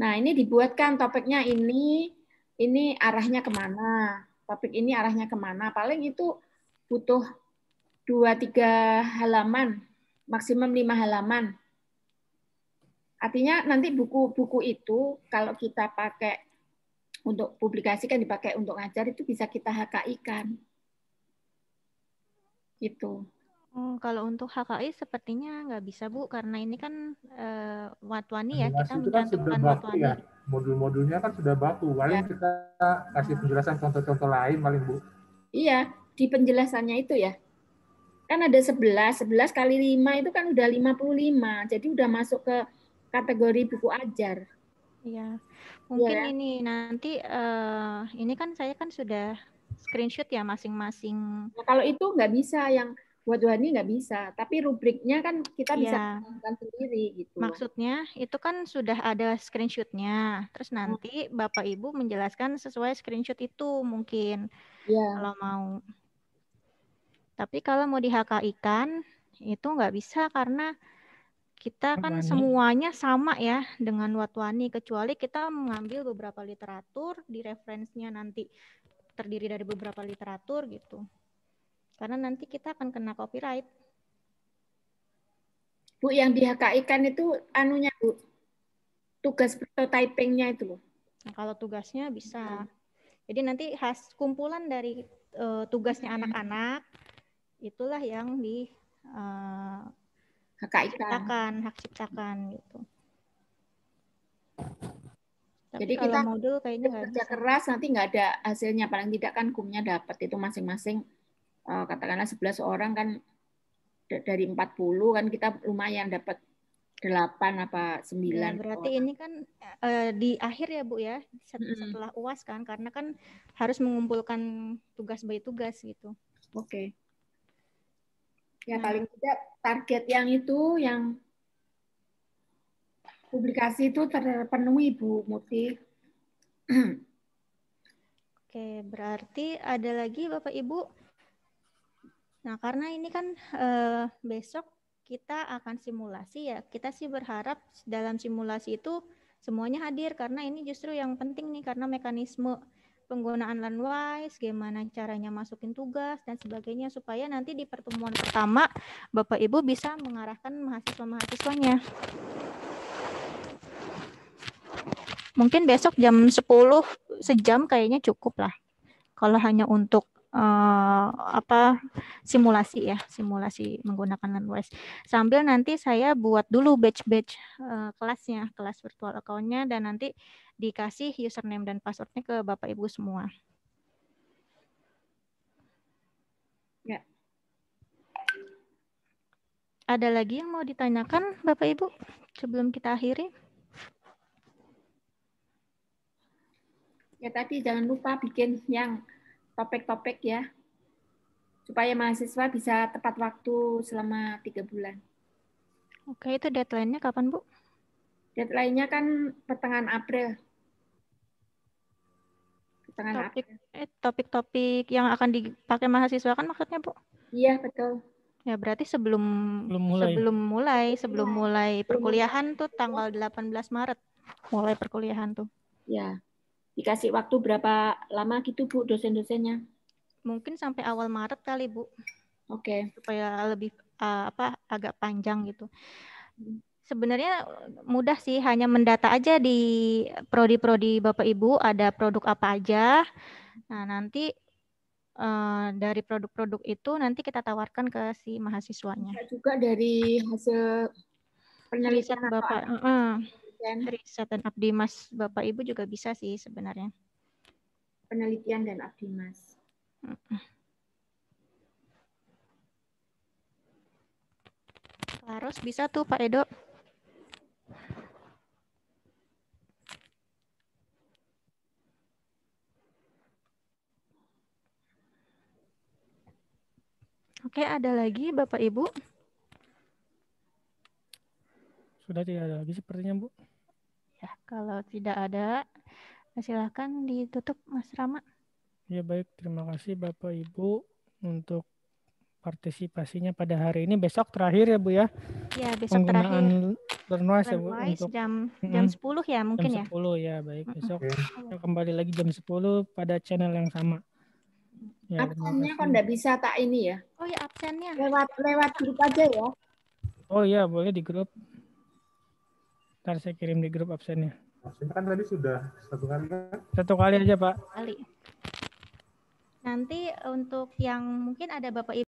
Nah, ini dibuatkan topiknya ini ini arahnya kemana, topik ini arahnya kemana. Paling itu butuh dua tiga halaman, maksimum lima halaman. Artinya nanti buku-buku itu kalau kita pakai untuk publikasi kan dipakai untuk ngajar itu bisa kita HKI kan gitu. Oh, kalau untuk HKI sepertinya nggak bisa Bu karena ini kan uh, watwani ya kita kan mencantumkan kan watwani. Ya. Modul-modulnya kan sudah baku. Paling ya. kita kasih penjelasan contoh-contoh lain paling Bu. Iya, di penjelasannya itu ya. Kan ada 11, 11 kali 5 itu kan udah 55. Jadi udah masuk ke kategori buku ajar. Iya. iya Mungkin ya. ini nanti uh, ini kan saya kan sudah screenshot ya masing-masing. Nah, kalau itu nggak bisa yang buat Wani nggak bisa, tapi rubriknya kan kita iya. bisa yeah. sendiri gitu. Maksudnya itu kan sudah ada screenshotnya, terus nanti bapak ibu menjelaskan sesuai screenshot itu mungkin yeah. kalau mau. Tapi kalau mau kan itu nggak bisa karena kita kan Wani. semuanya sama ya dengan Watwani kecuali kita mengambil beberapa literatur di referensinya nanti terdiri dari beberapa literatur gitu. Karena nanti kita akan kena copyright. Bu, yang di HKI kan itu anunya, Bu. Tugas prototypingnya itu loh. Nah, kalau tugasnya bisa. Hmm. Jadi nanti khas kumpulan dari uh, tugasnya hmm. anak-anak itulah yang di uh, eh, hak ciptakan, hak ciptakan gitu. Tapi Jadi kalau kita modul kayaknya nggak kerja keras nanti nggak ada hasilnya paling tidak kan kumnya dapat itu masing-masing eh, katakanlah 11 orang kan dari 40 kan kita lumayan dapat 8 apa 9. Ya, berarti orang. ini kan uh, di akhir ya Bu ya setelah mm -hmm. UAS kan karena kan harus mengumpulkan tugas by tugas gitu. Oke. Okay. Ya nah. paling tidak target yang itu yang publikasi itu terpenuhi Bu Muti. Oke, berarti ada lagi Bapak Ibu. Nah, karena ini kan eh, besok kita akan simulasi ya. Kita sih berharap dalam simulasi itu semuanya hadir karena ini justru yang penting nih karena mekanisme penggunaan landwise, gimana caranya masukin tugas dan sebagainya supaya nanti di pertemuan pertama Bapak Ibu bisa mengarahkan mahasiswa-mahasiswanya. Mungkin besok jam 10 sejam kayaknya cukup lah. Kalau hanya untuk uh, apa simulasi ya, simulasi menggunakan LearnWise. Sambil nanti saya buat dulu batch-batch uh, kelasnya, kelas virtual accountnya dan nanti dikasih username dan passwordnya ke Bapak Ibu semua. Ya. Ada lagi yang mau ditanyakan Bapak Ibu sebelum kita akhiri? Ya tadi jangan lupa bikin yang topik-topik ya, supaya mahasiswa bisa tepat waktu selama tiga bulan. Oke, itu deadline-nya kapan, Bu? Deadline-nya kan pertengahan April. Pertengahan topik, April. Eh, topik-topik yang akan dipakai mahasiswa kan maksudnya, Bu? Iya, betul. Ya, berarti sebelum belum mulai. sebelum mulai, sebelum iya. mulai perkuliahan tuh tanggal 18 Maret mulai perkuliahan tuh. Ya. Dikasih waktu berapa lama gitu Bu dosen-dosennya? Mungkin sampai awal Maret kali Bu. Oke. Okay. Supaya lebih uh, apa agak panjang gitu. Hmm. Sebenarnya mudah sih, hanya mendata aja di prodi-prodi Bapak Ibu ada produk apa aja. Nah, nanti Uh, dari produk-produk itu nanti kita tawarkan ke si mahasiswanya. juga dari hasil penelitian Bapak. -uh riset dan abdi mas Bapak Ibu juga bisa sih sebenarnya. Penelitian dan abdi mas. bisa tuh Pak Edo. Oke, ada lagi Bapak Ibu? Sudah tidak ada lagi sepertinya, Bu ya. Kalau tidak ada, silahkan ditutup Mas Rama. Ya baik, terima kasih Bapak Ibu untuk partisipasinya pada hari ini. Besok terakhir ya Bu ya? Ya besok Penggunaan terakhir. Learnwise ya Bu. Untuk, jam, jam 10 ya mungkin jam ya? Jam 10 ya baik. Besok kita kembali lagi jam 10 pada channel yang sama. Ya, absennya kan tidak bisa tak ini ya? Oh ya absennya. Lewat lewat grup aja ya? Oh iya boleh di grup. Ntar saya kirim di grup absennya. Absennya kan tadi sudah satu kali kan? Satu kali aja Pak. Kali. Nanti untuk yang mungkin ada Bapak Ibu